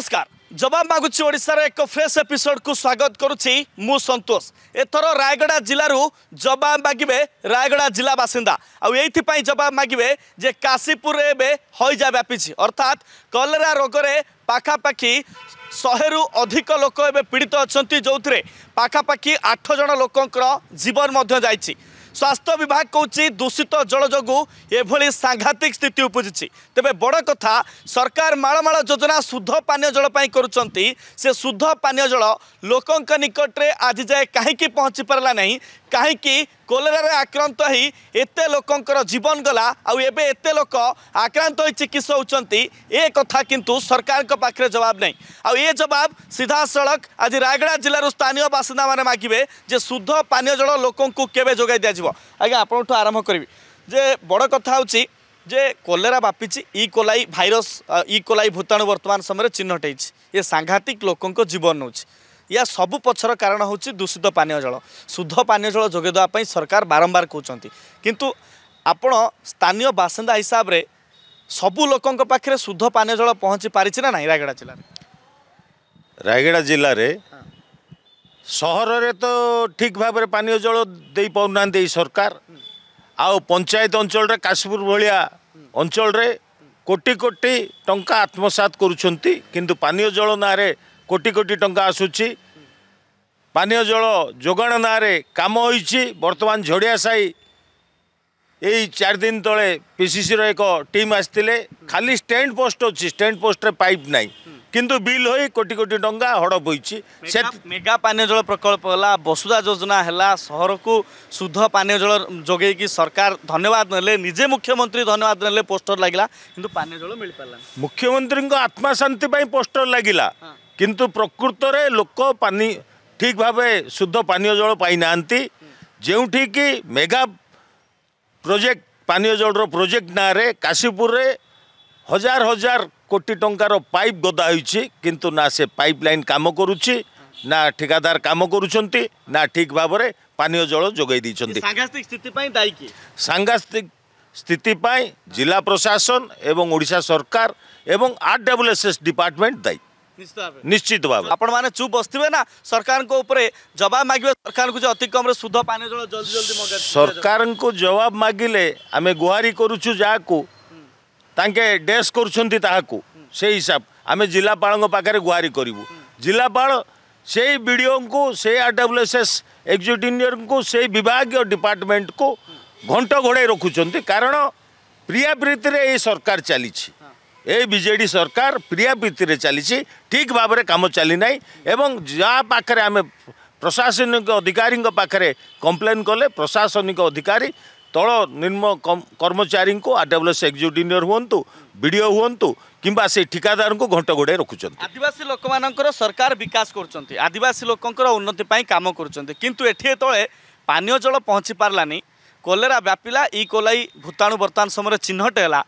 নমস্কার জবাব মাগুছি ওড়িশার এক ফ্রেশ এপিসোড কু স্বাগত করুছি মু সন্তোষ এথর রায়গড়া জেলার জবাব মাগিবে রায়গড়া জেলা বাসিন্দা আইপাই জবাব মাগিবে যে কাশীপুর এবে হইজা ব্যাপিছি অর্থাৎ কলেরা রোগরে পাখাপাখি ଶହେରୁ ଅଧିକ ଲୋକ ଏବେ ପୀଡ଼ିତ ଅଛନ୍ତି ଯେଉଁଥିରେ ପାଖାପାଖି আঠ জন ଲୋକଙ୍କର জীবন ମଧ୍ୟ ଯାଇଛି ସ୍ୱାସ୍ଥ୍ୟ ବିଭାଗ କହୁଛି ଦୂଷିତ ଜଳ ଯୋଗୁଁ ଏଭଳି ସାଂଘାତିକ ସ୍ଥିତି ଉପୁଜିଛି ତେବେ ବଡ଼ କଥା ସରକାର ମାଳମାଳ ଯୋଜନା ଶୁଦ୍ଧ ପାନୀୟ ଜଳ ପାଇଁ କରୁଛନ୍ତି ସେ ଶୁଦ୍ଧ ପାନୀୟ ଜଳ ଲୋକଙ୍କ ନିକଟରେ ଆଜି ଯାଏ କାହିଁକି ପହଞ୍ଚି ପାରିଲା ନାହିଁ କାହିଁକି କୋଲେରାରେ ଆକ୍ରାନ୍ତ ହୋଇ ଏତେ ଲୋକଙ୍କର ଜୀବନ ଗଲା ଆଉ ଏବେ ଏତେ ଲୋକ ଆକ୍ରାନ୍ତ ହୋଇ ଚିକିତ୍ସା ହେଉଛନ୍ତି ଏ କଥା କିନ୍ତୁ ସରକାରଙ୍କ ପାଖରେ ଜବାବ ନାହିଁ ଆଉ ଏ ଜବାବ ସିଧାସଳଖ ଆଜି ରାୟଗଡ଼ା ଜିଲ୍ଲାରୁ ସ୍ଥାନୀୟ ବାସିନ୍ଦାମାନେ ମାଗିବେ ଯେ ଶୁଦ୍ଧ ପାନୀୟ ଜଳ ଲୋକଙ୍କୁ କେବେ ଯୋଗାଇ ଦିଆଯିବ ଆଜ୍ଞା ଆପଣଙ୍କଠୁ ଆରମ୍ଭ କରିବି ଯେ ବଡ଼ କଥା ହେଉଛି ଯେ କୋଲେରା ବ୍ୟାପିଛି E coli virus E coli ଭୂତାଣୁ ବର୍ତ୍ତମାନ ସମୟରେ ଚିହ୍ନଟ ହେଇଛି ଏ ସାଂଘାତିକ ଲୋକଙ୍କ ଜୀବନ ନେଉଛି या सबु पछर कारण हौ दूषित पानीय जल शुद्ध पानीय जल जोगाइदेवाई सरकार बारम्बार किंतु ଆପଣ ସ୍ଥାନୀୟ ବାସିନ୍ଦା ହିସାବରେ ସବୁ ଲୋକଙ୍କ ପାଖରେ ଶୁଦ୍ଧ ପାନୀୟ ଜଳ ପହଞ୍ଚି ପାରିଛି ନା ନାହିଁ ରାୟଗଡ଼ା ଜିଲ୍ଲାରେ ରାୟଗଡ଼ା ଜିଲ୍ଲାରେ ସହରରେ ତ ଠିକ୍ ଭାବରେ ପାନୀୟ ଜଳ ଦେଇପାରୁନାହାନ୍ତି ଏଇ ସରକାର ଆଉ ପଞ୍ଚାୟତ ଅଞ୍ଚଳରେ କାଶୀପୁର ଭଳିଆ ଅଞ୍ଚଳରେ କୋଟି କୋଟି ଟଙ୍କା ଆତ୍ମସାତ କରୁଛନ୍ତି କିନ୍ତୁ ପାନୀୟ ଜଳ ନାଁରେ କୋଟି କୋଟି ଟଙ୍କା ଆସୁଛି ପାନୀୟ ଜଳ ଯୋଗାଣ ନାଁରେ କାମ ହୋଇଛି ବର୍ତ୍ତମାନ ଝଡ଼ିଆ ସାହି ଏଇ ଚାରି ଦିନ ତଳେ ପିସିସିର ଏକ ଟିମ୍ ଆସିଥିଲେ ଖାଲି ଷ୍ଟେଣ୍ଡ ପୋଷ୍ଟ ଅଛି ଷ୍ଟେଣ୍ଡ ପୋଷ୍ଟରେ ପାଇପ୍ ନାହିଁ କିନ୍ତୁ ବିଲ୍ ହୋଇ କୋଟି କୋଟି ଟଙ୍କା ହଡ଼ପ ହୋଇଛି ସେ ମେଗା ପାନୀୟ ଜଳ ପ୍ରକଳ୍ପ ହେଲା ବସୁଧା ଯୋଜନା ହେଲା ସହରକୁ ଶୁଦ୍ଧ ପାନୀୟ ଜଳ ଯୋଗେଇକି ସରକାର ଧନ୍ୟବାଦ ନେଲେ ନିଜେ ମୁଖ୍ୟମନ୍ତ୍ରୀ ଧନ୍ୟବାଦ ନେଲେ ପୋଷ୍ଟର ଲାଗିଲା କିନ୍ତୁ ପାନୀୟ ଜଳ ମିଳିପାରିଲା ମୁଖ୍ୟମନ୍ତ୍ରୀଙ୍କ ଆତ୍ମା ଶାନ୍ତି ପାଇଁ ପୋଷ୍ଟର ଲାଗିଲା କିନ୍ତୁ ପ୍ରକୃତରେ ଲୋକ ପାନି ଠିକ୍ ଭାବେ ଶୁଦ୍ଧ ପାନୀୟ ଜଳ ପାଇନାହାନ୍ତି ଯେଉଁଠିକି ମେଗା ପ୍ରୋଜେକ୍ଟ ପାନୀୟ ଜଳର ପ୍ରୋଜେକ୍ଟ ନାଁରେ କାଶୀପୁରରେ ହଜାର ହଜାର କୋଟି ଟଙ୍କାର ପାଇପ୍ ଗଦା ହୋଇଛି କିନ୍ତୁ ନା ସେ ପାଇପ୍ ଲାଇନ୍ କାମ କରୁଛି ନା ଠିକାଦାର କାମ କରୁଛନ୍ତି ନା ଠିକ୍ ଭାବରେ ପାନୀୟ ଜଳ ଯୋଗାଇ ଦେଇଛନ୍ତି ସାଂଘାତିକ ସ୍ଥିତି ପାଇଁ ଦାୟୀ କିଏ ସାଂଘାତିକ ସ୍ଥିତି ପାଇଁ ଜିଲ୍ଲା ପ୍ରଶାସନ ଏବଂ ଓଡ଼ିଶା ସରକାର ଏବଂ ଆର୍ ଡବ୍ଲ୍ୟୁଏସ୍ଏସ୍ ଡିପାର୍ଟମେଣ୍ଟ ଦାୟୀ निश्चित भाव आपण चुप बसवे ना सरकार को ऊपर जवाब मागे सरकार को अति कम शुद्ध पानी जल जल्दी जल्दी सरकार को जवाब मागिले आम गुहारी करुचु जाके डेस करुँच हिसाब आम जिलापाल पाखे गुहारी करूँ जिलापाल से बीडीओ को से R W S executive engineer को से विभाग डिपार्टमेंट को घंट घोड़े रखुंट कारण प्रिया ये सरकार चली ଏ ବିଜେଡ଼ି ସରକାର ପ୍ରିୟାପ୍ରୀତିରେ ଚାଲିଛି ଠିକ୍ ଭାବରେ କାମ ଚାଲିନାହିଁ ଏବଂ ଯାହା ପାଖରେ ଆମେ ପ୍ରଶାସନିକ ଅଧିକାରୀଙ୍କ ପାଖରେ କମ୍ପ୍ଲେନ୍ କଲେ ପ୍ରଶାସନିକ ଅଧିକାରୀ ତଳ ନିମ୍ନ କର୍ମଚାରୀଙ୍କୁ ଆର୍ ଡବ୍ଲ୍ୟୁଏସ୍ ଏକ୍ଜିକ୍ୟୁଟିଭ୍ ହୁଅନ୍ତୁ ବିଡ଼ିଓ ହୁଅନ୍ତୁ କିମ୍ବା ସେ ଠିକାଦାରଙ୍କୁ ଘଣ୍ଟ ଗୋଡ଼ାଇ ରଖୁଛନ୍ତି ଆଦିବାସୀ ଲୋକମାନଙ୍କର ସରକାର ବିକାଶ କରୁଛନ୍ତି ଆଦିବାସୀ ଲୋକଙ୍କର ଉନ୍ନତି ପାଇଁ କାମ କରୁଛନ୍ତି କିନ୍ତୁ ଏଠି ଯେତେବେଳେ ପାନୀୟ ଜଳ ପହଞ୍ଚି ପାରିଲାନି କଲେରା ବ୍ୟାପିଲା ଇ କୋଲାଇ ଭୂତାଣୁ ବର୍ତ୍ତମାନ ସମୟରେ ଚିହ୍ନଟ ହେଲା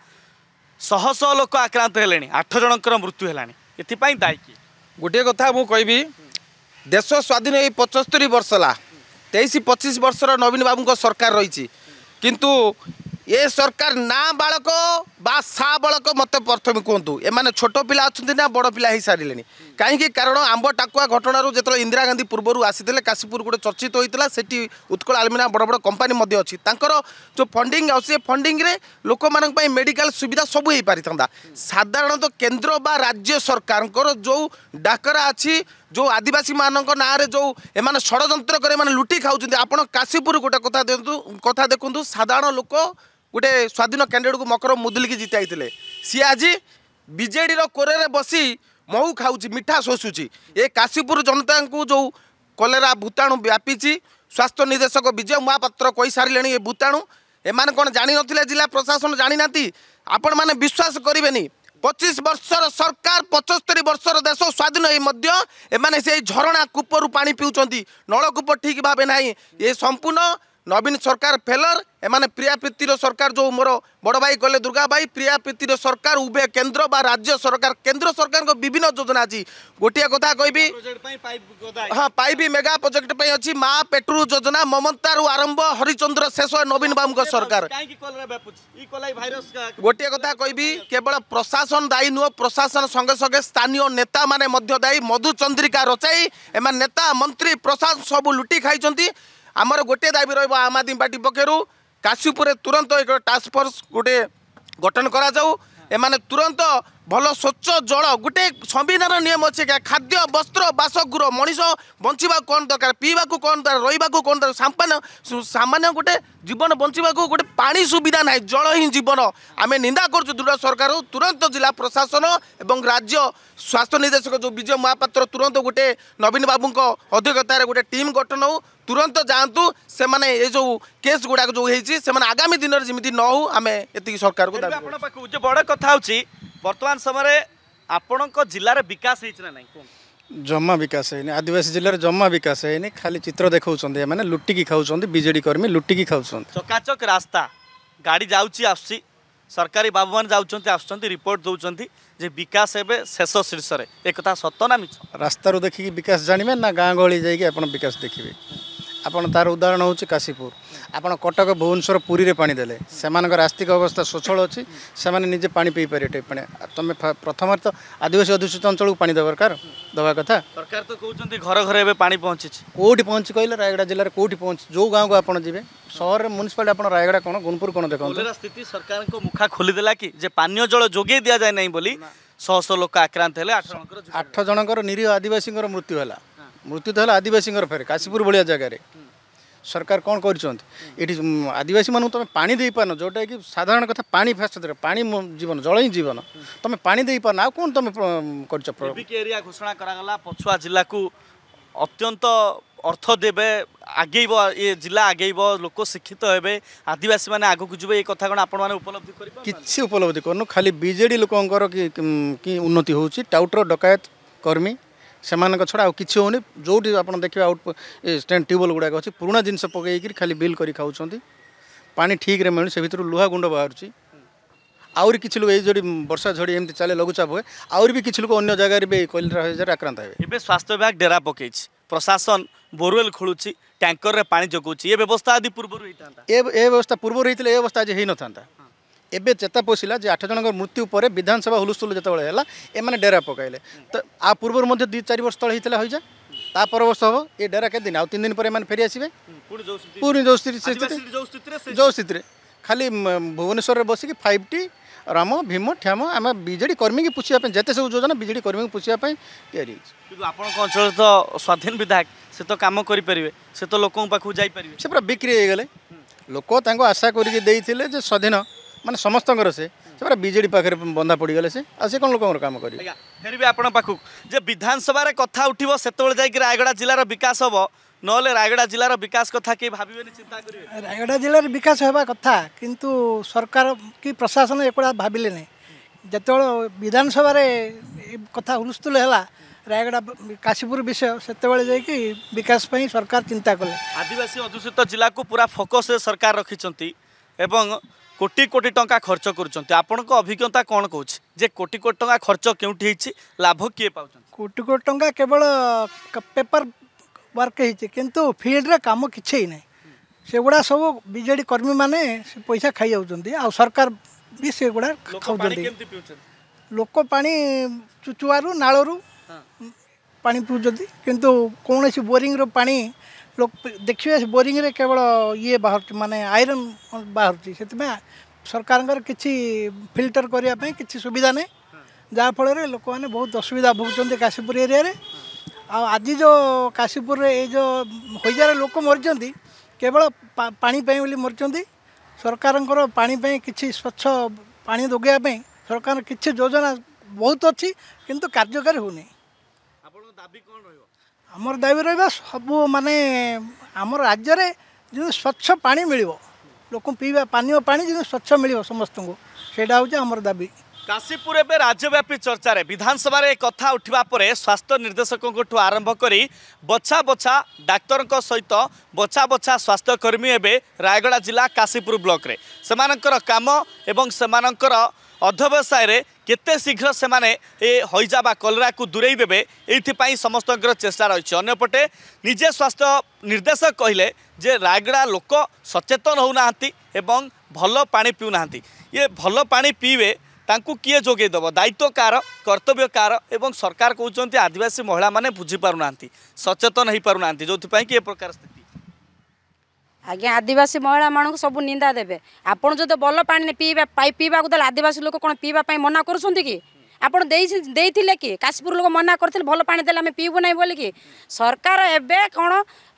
ଶହ ଶହ ଲୋକ ଆକ୍ରାନ୍ତ ହେଲେଣି ଆଠ ଜଣଙ୍କର ମୃତ୍ୟୁ ହେଲାଣି ଏଥିପାଇଁ ଦାୟୀ କି ଗୋଟିଏ କଥା ମୁଁ କହିବି ଦେଶ ସ୍ୱାଧୀନ ଏଇ ପଞ୍ଚସ୍ତରୀ ବର୍ଷ ହେଲା ତେଇଶ ପଚିଶ ବର୍ଷର ନବୀନ ବାବୁଙ୍କ ସରକାର ରହିଛି କିନ୍ତୁ ଏ ସରକାର ନାବାଳକ বা ସାବଳକ ମୋତେ ପ୍ରଥମେ କୁହନ୍ତୁ ଏମାନେ ଛୋଟ ପିଲା ଅଛନ୍ତି ନା ବଡ଼ ପିଲା ହେଇସାରିଲେଣି କାହିଁକି କାରଣ ଆମ୍ବ ଟାକୁଆ ଘଟଣାରୁ ଯେତେବେଳେ ଇନ୍ଦିରା ଗାନ୍ଧୀ ପୂର୍ବରୁ ଆସିଥିଲେ କାଶୀପୁର ଗୋଟେ ଚର୍ଚ୍ଚିତ ହୋଇଥିଲା ସେଠି ଉତ୍କଳ ଆଲମିନା ବଡ଼ ବଡ଼ କମ୍ପାନୀ ମଧ୍ୟ ଅଛି ତାଙ୍କର ଯେଉଁ ଫଣ୍ଡିଂ ଆଉ ସେ ଫଣ୍ଡିଂରେ ଲୋକମାନଙ୍କ ପାଇଁ ମେଡ଼ିକାଲ ସୁବିଧା ସବୁ ହେଇପାରିଥାନ୍ତା ସାଧାରଣତଃ କେନ୍ଦ୍ର ବା ରାଜ୍ୟ ସରକାରଙ୍କର ଯେଉଁ ଡାକରା ଅଛି ଯେଉଁ ଆଦିବାସୀମାନଙ୍କ ନାଁରେ ଯେଉଁ ଏମାନେ ଷଡ଼ଯନ୍ତ୍ର କରି ଏମାନେ ଲୁଟି ଖାଉଛନ୍ତି ଆପଣ କାଶୀପୁର ଗୋଟେ କଥା ଦିଅନ୍ତୁ କଥା ଦେଖନ୍ତୁ ସାଧାରଣ ଲୋକ ଗୋଟେ ସ୍ୱାଧୀନ କ୍ୟାଣ୍ଡିଡେଟ୍କୁ ମକର ମୁଦୁଲିକି ଜିତାଇଥିଲେ ସିଏ ଆଜି ବିଜେଡ଼ିର କୋରରେ ବସି ମହୁ ଖାଉଛି ମିଠା ଶୋଷୁଛି ଏ କାଶୀପୁର ଜନତାଙ୍କୁ ଯେଉଁ କଲେରା ଭୂତାଣୁ ବ୍ୟାପିଛି ସ୍ୱାସ୍ଥ୍ୟ ନିର୍ଦ୍ଦେଶକ ବିଜୟ ମହାପାତ୍ର କହିସାରିଲେଣି ଏ ଭୂତାଣୁ ଏମାନେ କ'ଣ ଜାଣିନଥିଲେ ଜିଲ୍ଲା ପ୍ରଶାସନ ଜାଣିନାହାନ୍ତି ଆପଣମାନେ ବିଶ୍ୱାସ କରିବେନି ପଚିଶ ବର୍ଷର ସରକାର ପଞ୍ଚସ୍ତରୀ ବର୍ଷର ଦେଶ ସ୍ୱାଧୀନ ହୋଇ ମଧ୍ୟ ଏମାନେ ସେଇ ଝରଣା କୂପରୁ ପାଣି ପିଉଛନ୍ତି ନଳକୂପ ଠିକ୍ ଭାବେ ନାହିଁ ଏ ସମ୍ପୂର୍ଣ୍ଣ ନବୀନ ସରକାର ଫେଲର ଏମାନେ ପ୍ରିୟାପ୍ରୀତିର ସରକାର ଯେଉଁ ମୋର ବଡ଼ ଭାଇ କହିଲେ ଦୁର୍ଗା ଭାଇ ପ୍ରିୟାପ୍ରୀତିର ସରକାର ଉଭୟ କେନ୍ଦ୍ର ବା ରାଜ୍ୟ ସରକାର କେନ୍ଦ୍ର ସରକାରଙ୍କ ବିଭିନ୍ନ ଯୋଜନା ଅଛି ଗୋଟିଏ କଥା କହିବି ହଁ ପାଇବି ମେଗା ପ୍ରୋଜେକ୍ଟ ପାଇଁ ଅଛି ମା ପେଟ୍ରୁ ଯୋଜନା ମମତାରୁ ଆରମ୍ଭ ହରିଚନ୍ଦ୍ର ଶେଷ ନବୀନ ବାବୁଙ୍କ ସରକାର ଗୋଟିଏ କଥା କହିବି କେବଳ ପ୍ରଶାସନ ଦାୟୀ ନୁହଁ ପ୍ରଶାସନ ସଙ୍ଗେ ସଙ୍ଗେ ସ୍ଥାନୀୟ ନେତାମାନେ ମଧ୍ୟ ଦାୟୀ ମଧୁଚନ୍ଦ୍ରିକା ରଚାଇ ଏମାନେ ନେତା ମନ୍ତ୍ରୀ ପ୍ରଶାସନ ସବୁ ଲୁଟି ଖାଇଛନ୍ତି ଆମର ଗୋଟିଏ ଦାବି ରହିବ ଆମ୍ ଆଦମୀ ପାର୍ଟି ପକ୍ଷରୁ କାଶୀପୁରରେ ତୁରନ୍ତ ଏକ ଟାସ୍କ ଫୋର୍ସ ଗୋଟିଏ ଗଠନ କରାଯାଉ ଏମାନେ ତୁରନ୍ତ ଭଲ ସ୍ୱଚ୍ଛ ଜଳ ଗୋଟେ ସମ୍ବିଧାନ ନିୟମ ଅଛି ଆଜ୍ଞା ଖାଦ୍ୟ ବସ୍ତ୍ର ବାସଗୃହ ମଣିଷ ବଞ୍ଚିବାକୁ କ'ଣ ଦରକାର ପିଇବାକୁ କ'ଣ ଦରକାର ରହିବାକୁ କ'ଣ ଦରକାର ସାମାନ୍ୟ ସାମାନ୍ୟ ଗୋଟେ ଜୀବନ ବଞ୍ଚିବାକୁ ଗୋଟେ ପାଣି ସୁବିଧା ନାହିଁ ଜଳ ହିଁ ଜୀବନ ଆମେ ନିନ୍ଦା କରୁଛୁ ଦୃଢ଼ ସରକାର ତୁରନ୍ତ ଜିଲ୍ଲା ପ୍ରଶାସନ ଏବଂ ରାଜ୍ୟ ସ୍ୱାସ୍ଥ୍ୟ ନିର୍ଦ୍ଦେଶକ ଯେଉଁ ବିଜୟ ମହାପାତ୍ର ତୁରନ୍ତ ଗୋଟେ ନବୀନ ବାବୁଙ୍କ ଅଧ୍ୟକ୍ଷତାରେ ଗୋଟେ ଟିମ୍ ଗଠନ ହେଉ ତୁରନ୍ତ ଯାଆନ୍ତୁ ସେମାନେ ଏ ଯେଉଁ କେସ୍ ଗୁଡ଼ାକ ଯେଉଁ ହେଇଛି ସେମାନେ ଆଗାମୀ ଦିନରେ ଯେମିତି ନ ହେଉ ଆମେ ଏତିକି ସରକାରକୁ ବଡ଼ କଥା ହେଉଛି ବର୍ତ୍ତମାନ ସମୟରେ ଆପଣଙ୍କ ଜିଲ୍ଲାରେ ବିକାଶ ହେଇଛି ନା ନାହିଁ କୁହନ୍ତୁ ଜମା ବିକାଶ ହେଇନି ଆଦିବାସୀ ଜିଲ୍ଲାରେ ଜମା ବିକାଶ ହେଇନି ଖାଲି ଚିତ୍ର ଦେଖାଉଛନ୍ତି ଏମାନେ ଲୁଟିକି ଖାଉଛନ୍ତି ବିଜେଡି କର୍ମୀ ଲୁଟିକି ଖାଉଛନ୍ତି ଚକାଚକ ରାସ୍ତା ଗାଡ଼ି ଯାଉଛି ଆସୁଛି ସରକାରୀ ବାବୁମାନେ ଯାଉଛନ୍ତି ଆସୁଛନ୍ତି ରିପୋର୍ଟ ଦେଉଛନ୍ତି ଯେ ବିକାଶ ଏବେ ଶେଷ ଶୀର୍ଷରେ ଏ କଥା ସତ ନା ମିଛ ରାସ୍ତାରୁ ଦେଖିକି ବିକାଶ ଜାଣିବେ ନା ଗାଁ ଗହଳି ଯାଇକି ଆପଣ ବିକାଶ ଦେଖିବେ ଆପଣ ତାର ଉଦାହରଣ ହେଉଛି କାଶୀପୁର ଆପଣ କଟକ ଭୁବନେଶ୍ୱର ପୁରୀରେ ପାଣି ଦେଲେ ସେମାନଙ୍କର ଆର୍ଥିକ ଅବସ୍ଥା ସ୍ୱଚ୍ଛଳ ଅଛି ସେମାନେ ନିଜେ ପାଣି ପିଇପାରିବେ ପାଣି ତମେ ପ୍ରଥମରେ ତ ଆଦିବାସୀ ଅଧ୍ୟୁଷିତ ଅଞ୍ଚଳକୁ ପାଣି ଦେବା ଦରକାର ଦେବା କଥା ସରକାର ତ କହୁଛନ୍ତି ଘର ଘରେ ଏବେ ପାଣି ପହଞ୍ଚିଛି କେଉଁଠି ପହଞ୍ଚି କହିଲେ ରାୟଗଡ଼ା ଜିଲ୍ଲାରେ କେଉଁଠି ପହଞ୍ଚି ଯେଉଁ ଗାଁକୁ ଆପଣ ଯିବେ ସହରରେ ମ୍ୟୁନିସିପାଲିଟି ଆପଣ ରାୟଗଡ଼ା କ'ଣ ଗୁଣପୁର କ'ଣ ଦେଖନ୍ତୁ ସ୍ଥିତି ସରକାରଙ୍କ ମୁଖା ଖୋଲିଦେଲା କି ଯେ ପାନୀୟ ଜଳ ଯୋଗାଇ ଦିଆଯାଏ ନାହିଁ ବୋଲି ଶହ ଶହ ଲୋକ ଆକ୍ରାନ୍ତ ହେଲେ ଆଠ ଜଣଙ୍କର ନିରୀହ ଆଦିବାସୀଙ୍କର ମୃତ୍ୟୁ ହେଲା ମୃତ୍ୟୁ ତ ହେଲା ଆଦିବାସୀଙ୍କର ଫେରେ କାଶୀପୁର ଭଳିଆ ଜାଗାରେ ସରକାର କ'ଣ କରିଛନ୍ତି ଏଠି ଆଦିବାସୀମାନଙ୍କୁ ତୁମେ ପାଣି ଦେଇପାରୁନ ଯେଉଁଟାକି ସାଧାରଣ କଥା ପାଣି ଫାଷ୍ଟ ପାଣି ଜୀବନ ଜଳ ହିଁ ଜୀବନ ତୁମେ ପାଣି ଦେଇପାରୁନ ଆଉ କ'ଣ ତୁମେ କରିଛ ଏରିଆ ଘୋଷଣା କରାଗଲା ପଛୁଆ ଜିଲ୍ଲାକୁ ଅତ୍ୟନ୍ତ ଅର୍ଥ ଦେବେ ଆଗେଇବ ଏ ଜିଲ୍ଲା ଆଗେଇବ ଲୋକ ଶିକ୍ଷିତ ହେବେ ଆଦିବାସୀମାନେ ଆଗକୁ ଯିବେ ଏ କଥା କ'ଣ ଆପଣମାନେ ଉପଲବ୍ଧି କରିବେ କିଛି ଉପଲବ୍ଧି କରୁନୁ ଖାଲି ବିଜେଡ଼ି ଲୋକଙ୍କର କି ଉନ୍ନତି ହେଉଛି ଟାଉଟର ଡକାୟତ କର୍ମୀ ସେମାନଙ୍କ ଛଡ଼ା ଆଉ କିଛି ହେଉନି ଯେଉଁଠି ଆପଣ ଦେଖିବେ ଆଉଟ୍ ଷ୍ଟାଣ୍ଡ ଟ୍ୟୁବୱେଲ୍ ଗୁଡ଼ାକ ଅଛି ପୁରୁଣା ଜିନିଷ ପକାଇକିରି ଖାଲି ବିଲ୍ କରି ଖାଉଛନ୍ତି ପାଣି ଠିକ୍ରେ ମିଳୁନି ସେ ଭିତରୁ ଲୁହା ଗୁଣ୍ଡ ବାହାରୁଛି ଆହୁରି କିଛି ଲୋକ ଏଇ ଯଦି ବର୍ଷା ଝଡ଼ି ଏମିତି ଚାଲେ ଲଘୁଚାପ ହୁଏ ଆହୁରି ବି କିଛି ଲୋକ ଅନ୍ୟ ଜାଗାରେ ବି କଲେରା ହଜାରେ ଆକ୍ରାନ୍ତ ହେବେ ଏବେ ସ୍ୱାସ୍ଥ୍ୟ ବିଭାଗ ଡେରା ପକାଇଛି ପ୍ରଶାସନ ବୋରୱେଲ୍ ଖୋଳୁଛି ଟ୍ୟାଙ୍କରରେ ପାଣି ଯୋଗାଉଛି ଏ ବ୍ୟବସ୍ଥା ଆଦି ପୂର୍ବରୁ ହେଇଥାନ୍ତା ଏ ବ୍ୟବସ୍ଥା ପୂର୍ବରୁ ହେଇଥିଲେ ଏ ବ୍ୟବସ୍ଥା ଆଜି ହେଇନଥାନ୍ତା ଏବେ ଚେତା ପଶିଲା ଯେ ଆଠ ଜଣଙ୍କ ମୃତ୍ୟୁ ପରେ ବିଧାନସଭା ହୁଲୁସ୍ତୁଲ ଯେତେବେଳେ ହେଲା ଏମାନେ ଡେରା ପକାଇଲେ ତ ଆ ପୂର୍ବରୁ ମଧ୍ୟ ଦୁଇ ଚାରି ବର୍ଷ ତଳେ ହେଇଥିଲା ହଇଜା ତା ପରବର୍ଷ ହେବ ଏ ଡେରା କେତେ ଦିନ ଆଉ ତିନି ଦିନ ପରେ ଏମାନେ ଫେରି ଆସିବେ ପୁଣି ଯେଉଁ ସ୍ଥିତି ଯେଉଁ ସ୍ଥିତିରେ ଖାଲି ଭୁବନେଶ୍ୱରରେ ବସିକି ଫାଇଭ୍ ଟି ରାମ ଭୀମ ଠ୍ୟାମ ଆମେ ବିଜେଡ଼ି କର୍ମୀକି ପୁଛିବା ପାଇଁ ଯେତେ ସବୁ ଯୋଜନା ବିଜେଡ଼ି କର୍ମୀଙ୍କୁ ପୁଛିବା ପାଇଁ ତିଆରି ହେଇଛି କିନ୍ତୁ ଆପଣଙ୍କ ଅଞ୍ଚଳରେ ତ ସ୍ୱାଧୀନ ବିଧାୟକ ସେ ତ କାମ କରିପାରିବେ ସେ ତ ଲୋକଙ୍କ ପାଖକୁ ଯାଇପାରିବେ ସେ ପୁରା ବିକ୍ରି ହେଇଗଲେ ଲୋକ ତାଙ୍କୁ ଆଶା କରିକି ଦେଇଥିଲେ ଯେ ସ୍ୱାଧୀନ ମାନେ ସମସ୍ତଙ୍କର ସେ ପୁରା ବିଜେଡି ପାଖରେ ବନ୍ଧା ପଡ଼ିଗଲେ ସେ ଆଉ ସେ କ'ଣ ଲୋକଙ୍କର କାମ କରିବେ ଫେରିବି ଆପଣଙ୍କ ପାଖକୁ ଯେ ବିଧାନସଭାରେ କଥା ଉଠିବ ସେତେବେଳେ ଯାଇକି ରାୟଗଡ଼ା ଜିଲ୍ଲାର ବିକାଶ ହେବ ନହେଲେ ରାୟଗଡ଼ା ଜିଲ୍ଲାର ବିକାଶ କଥା କେହି ଭାବିବେନି ଚିନ୍ତା କରିବେ ରାୟଗଡ଼ା ଜିଲ୍ଲାରେ ବିକାଶ ହେବା କଥା କିନ୍ତୁ ସରକାର କି ପ୍ରଶାସନ ଏଗୁଡ଼ା ଭାବିଲେନି ଯେତେବେଳେ ବିଧାନସଭାରେ ଏ କଥା ହୁଲସ୍ତୁଲ ହେଲା ରାୟଗଡ଼ା କାଶୀପୁର ବିଷୟ ସେତେବେଳେ ଯାଇକି ବିକାଶ ପାଇଁ ସରକାର ଚିନ୍ତା କଲେ ଆଦିବାସୀ ଅଧିଷ୍ଠିତ ଜିଲ୍ଲାକୁ ପୁରା ଫୋକସ୍ରେ ସରକାର ରଖିଛନ୍ତି ଏବଂ কোটি কোটি টঙ্কা খরচ করছেন আপনার অভিজ্ঞতা কম কৌছি যে কোটি কোটি টঙ্কা খরচ কেউটি হয়েছি লাভ কি পাচ্ছেন কোটি কোটি টঙ্কা কেবল পেপার ওয়ার্ক হয়েছে কিন্তু ফিল্ডরে কাম কিছু না সেগুড়া সব বিজেডি কর্মী মানে সে পয়সা খাই যাচ্ছেন আর সরকার বি সেগুড়া খাওছেন লোক পা চুচুয়ারু নাড়ু পা পিউছেন কিন্তু কৌশি বোরিংর পা लोक देखिए बोरींग केवल ये बाहर मानने आईरन बाहर से सरकार कि फिल्टर करने कि सुविधा नहीं जहाँफल लोक मैंने बहुत असुविधा भोगुच्च काशीपुर एरिया आज जो काशीपुर जो हजार लोक मरी केवल पापी मरी सरकार पापाई कि स्वच्छ पा दोगे सरकार किसी योजना बहुत अच्छी कितना कार्यकारी हो ଆମର ଦାବି ରହିବା ସବୁ ମାନେ ଆମ ରାଜ୍ୟରେ ଯେଉଁ ସ୍ୱଚ୍ଛ ପାଣି ମିଳିବ ଲୋକଙ୍କୁ ପିଇବା ପାନୀୟ ପାଣି ଯେଉଁ ସ୍ୱଚ୍ଛ ମିଳିବ ସମସ୍ତଙ୍କୁ ସେଇଟା ହେଉଛି ଆମର ଦାବି କାଶୀପୁର ଏବେ ରାଜ୍ୟବ୍ୟାପୀ ଚର୍ଚ୍ଚାରେ ବିଧାନସଭାରେ ଏ କଥା ଉଠିବା ପରେ ସ୍ୱାସ୍ଥ୍ୟ ନିର୍ଦ୍ଦେଶକଙ୍କଠୁ ଆରମ୍ଭ କରି ବଛା ବଛା ଡାକ୍ତରଙ୍କ ସହିତ ବଛା ବଛା ସ୍ୱାସ୍ଥ୍ୟକର୍ମୀ ଏବେ ରାୟଗଡ଼ା ଜିଲ୍ଲା କାଶୀପୁର ବ୍ଲକରେ ସେମାନଙ୍କର କାମ ଏବଂ ସେମାନଙ୍କର ଅଧ୍ୟବସାୟରେ কেতে শীঘ্র সেমানে এ হইজা বা কলেরাকু দূরেই দেবে এইপাই সমস্তর চেষ্টা রয়েছে অন্যপটে নিজে স্বাস্থ্য নির্দেশক কহিলে যে রায়গড়া লোক সচেতন হো না এবং ভাল পা পিউ না ইয়ে ভাল পা পিইবে ତାଙ୍କୁ କିଏ ଯୋଗାଇଦେବ ଦାୟିତ୍ୱ କାହାର କର୍ତ୍ତବ୍ୟ କାହାର ଏବଂ ସରକାର କହୁଛନ୍ତି ଆଦିବାସୀ ମହିଳାମାନେ ବୁଝିପାରୁନାହାନ୍ତି ସଚେତନ ହୋଇପାରୁନାହାନ୍ତି ଯେଉଁଥିପାଇଁ କି ଏ ପ୍ରକାର ସ୍ଥିତି ଆଜ୍ଞା ଆଦିବାସୀ ମହିଳାମାନଙ୍କୁ ସବୁ ନିନ୍ଦା ଦେବେ ଆପଣ ଯଦି ଭଲ ପାଣି ପିଇବା ପିଇବାକୁ ଦେଲେ ଆଦିବାସୀ ଲୋକ କ'ଣ ପିଇବା ପାଇଁ ମନା କରୁଛନ୍ତି କି ଆପଣ ଦେଇ ଦେଇଥିଲେ କି କାଶୀପୁର ଲୋକ ମନା କରିଥିଲେ ଭଲ ପାଣି ଦେଲେ ଆମେ ପିଇବୁ ନାହିଁ ବୋଲିକି ସରକାର ଏବେ କ'ଣ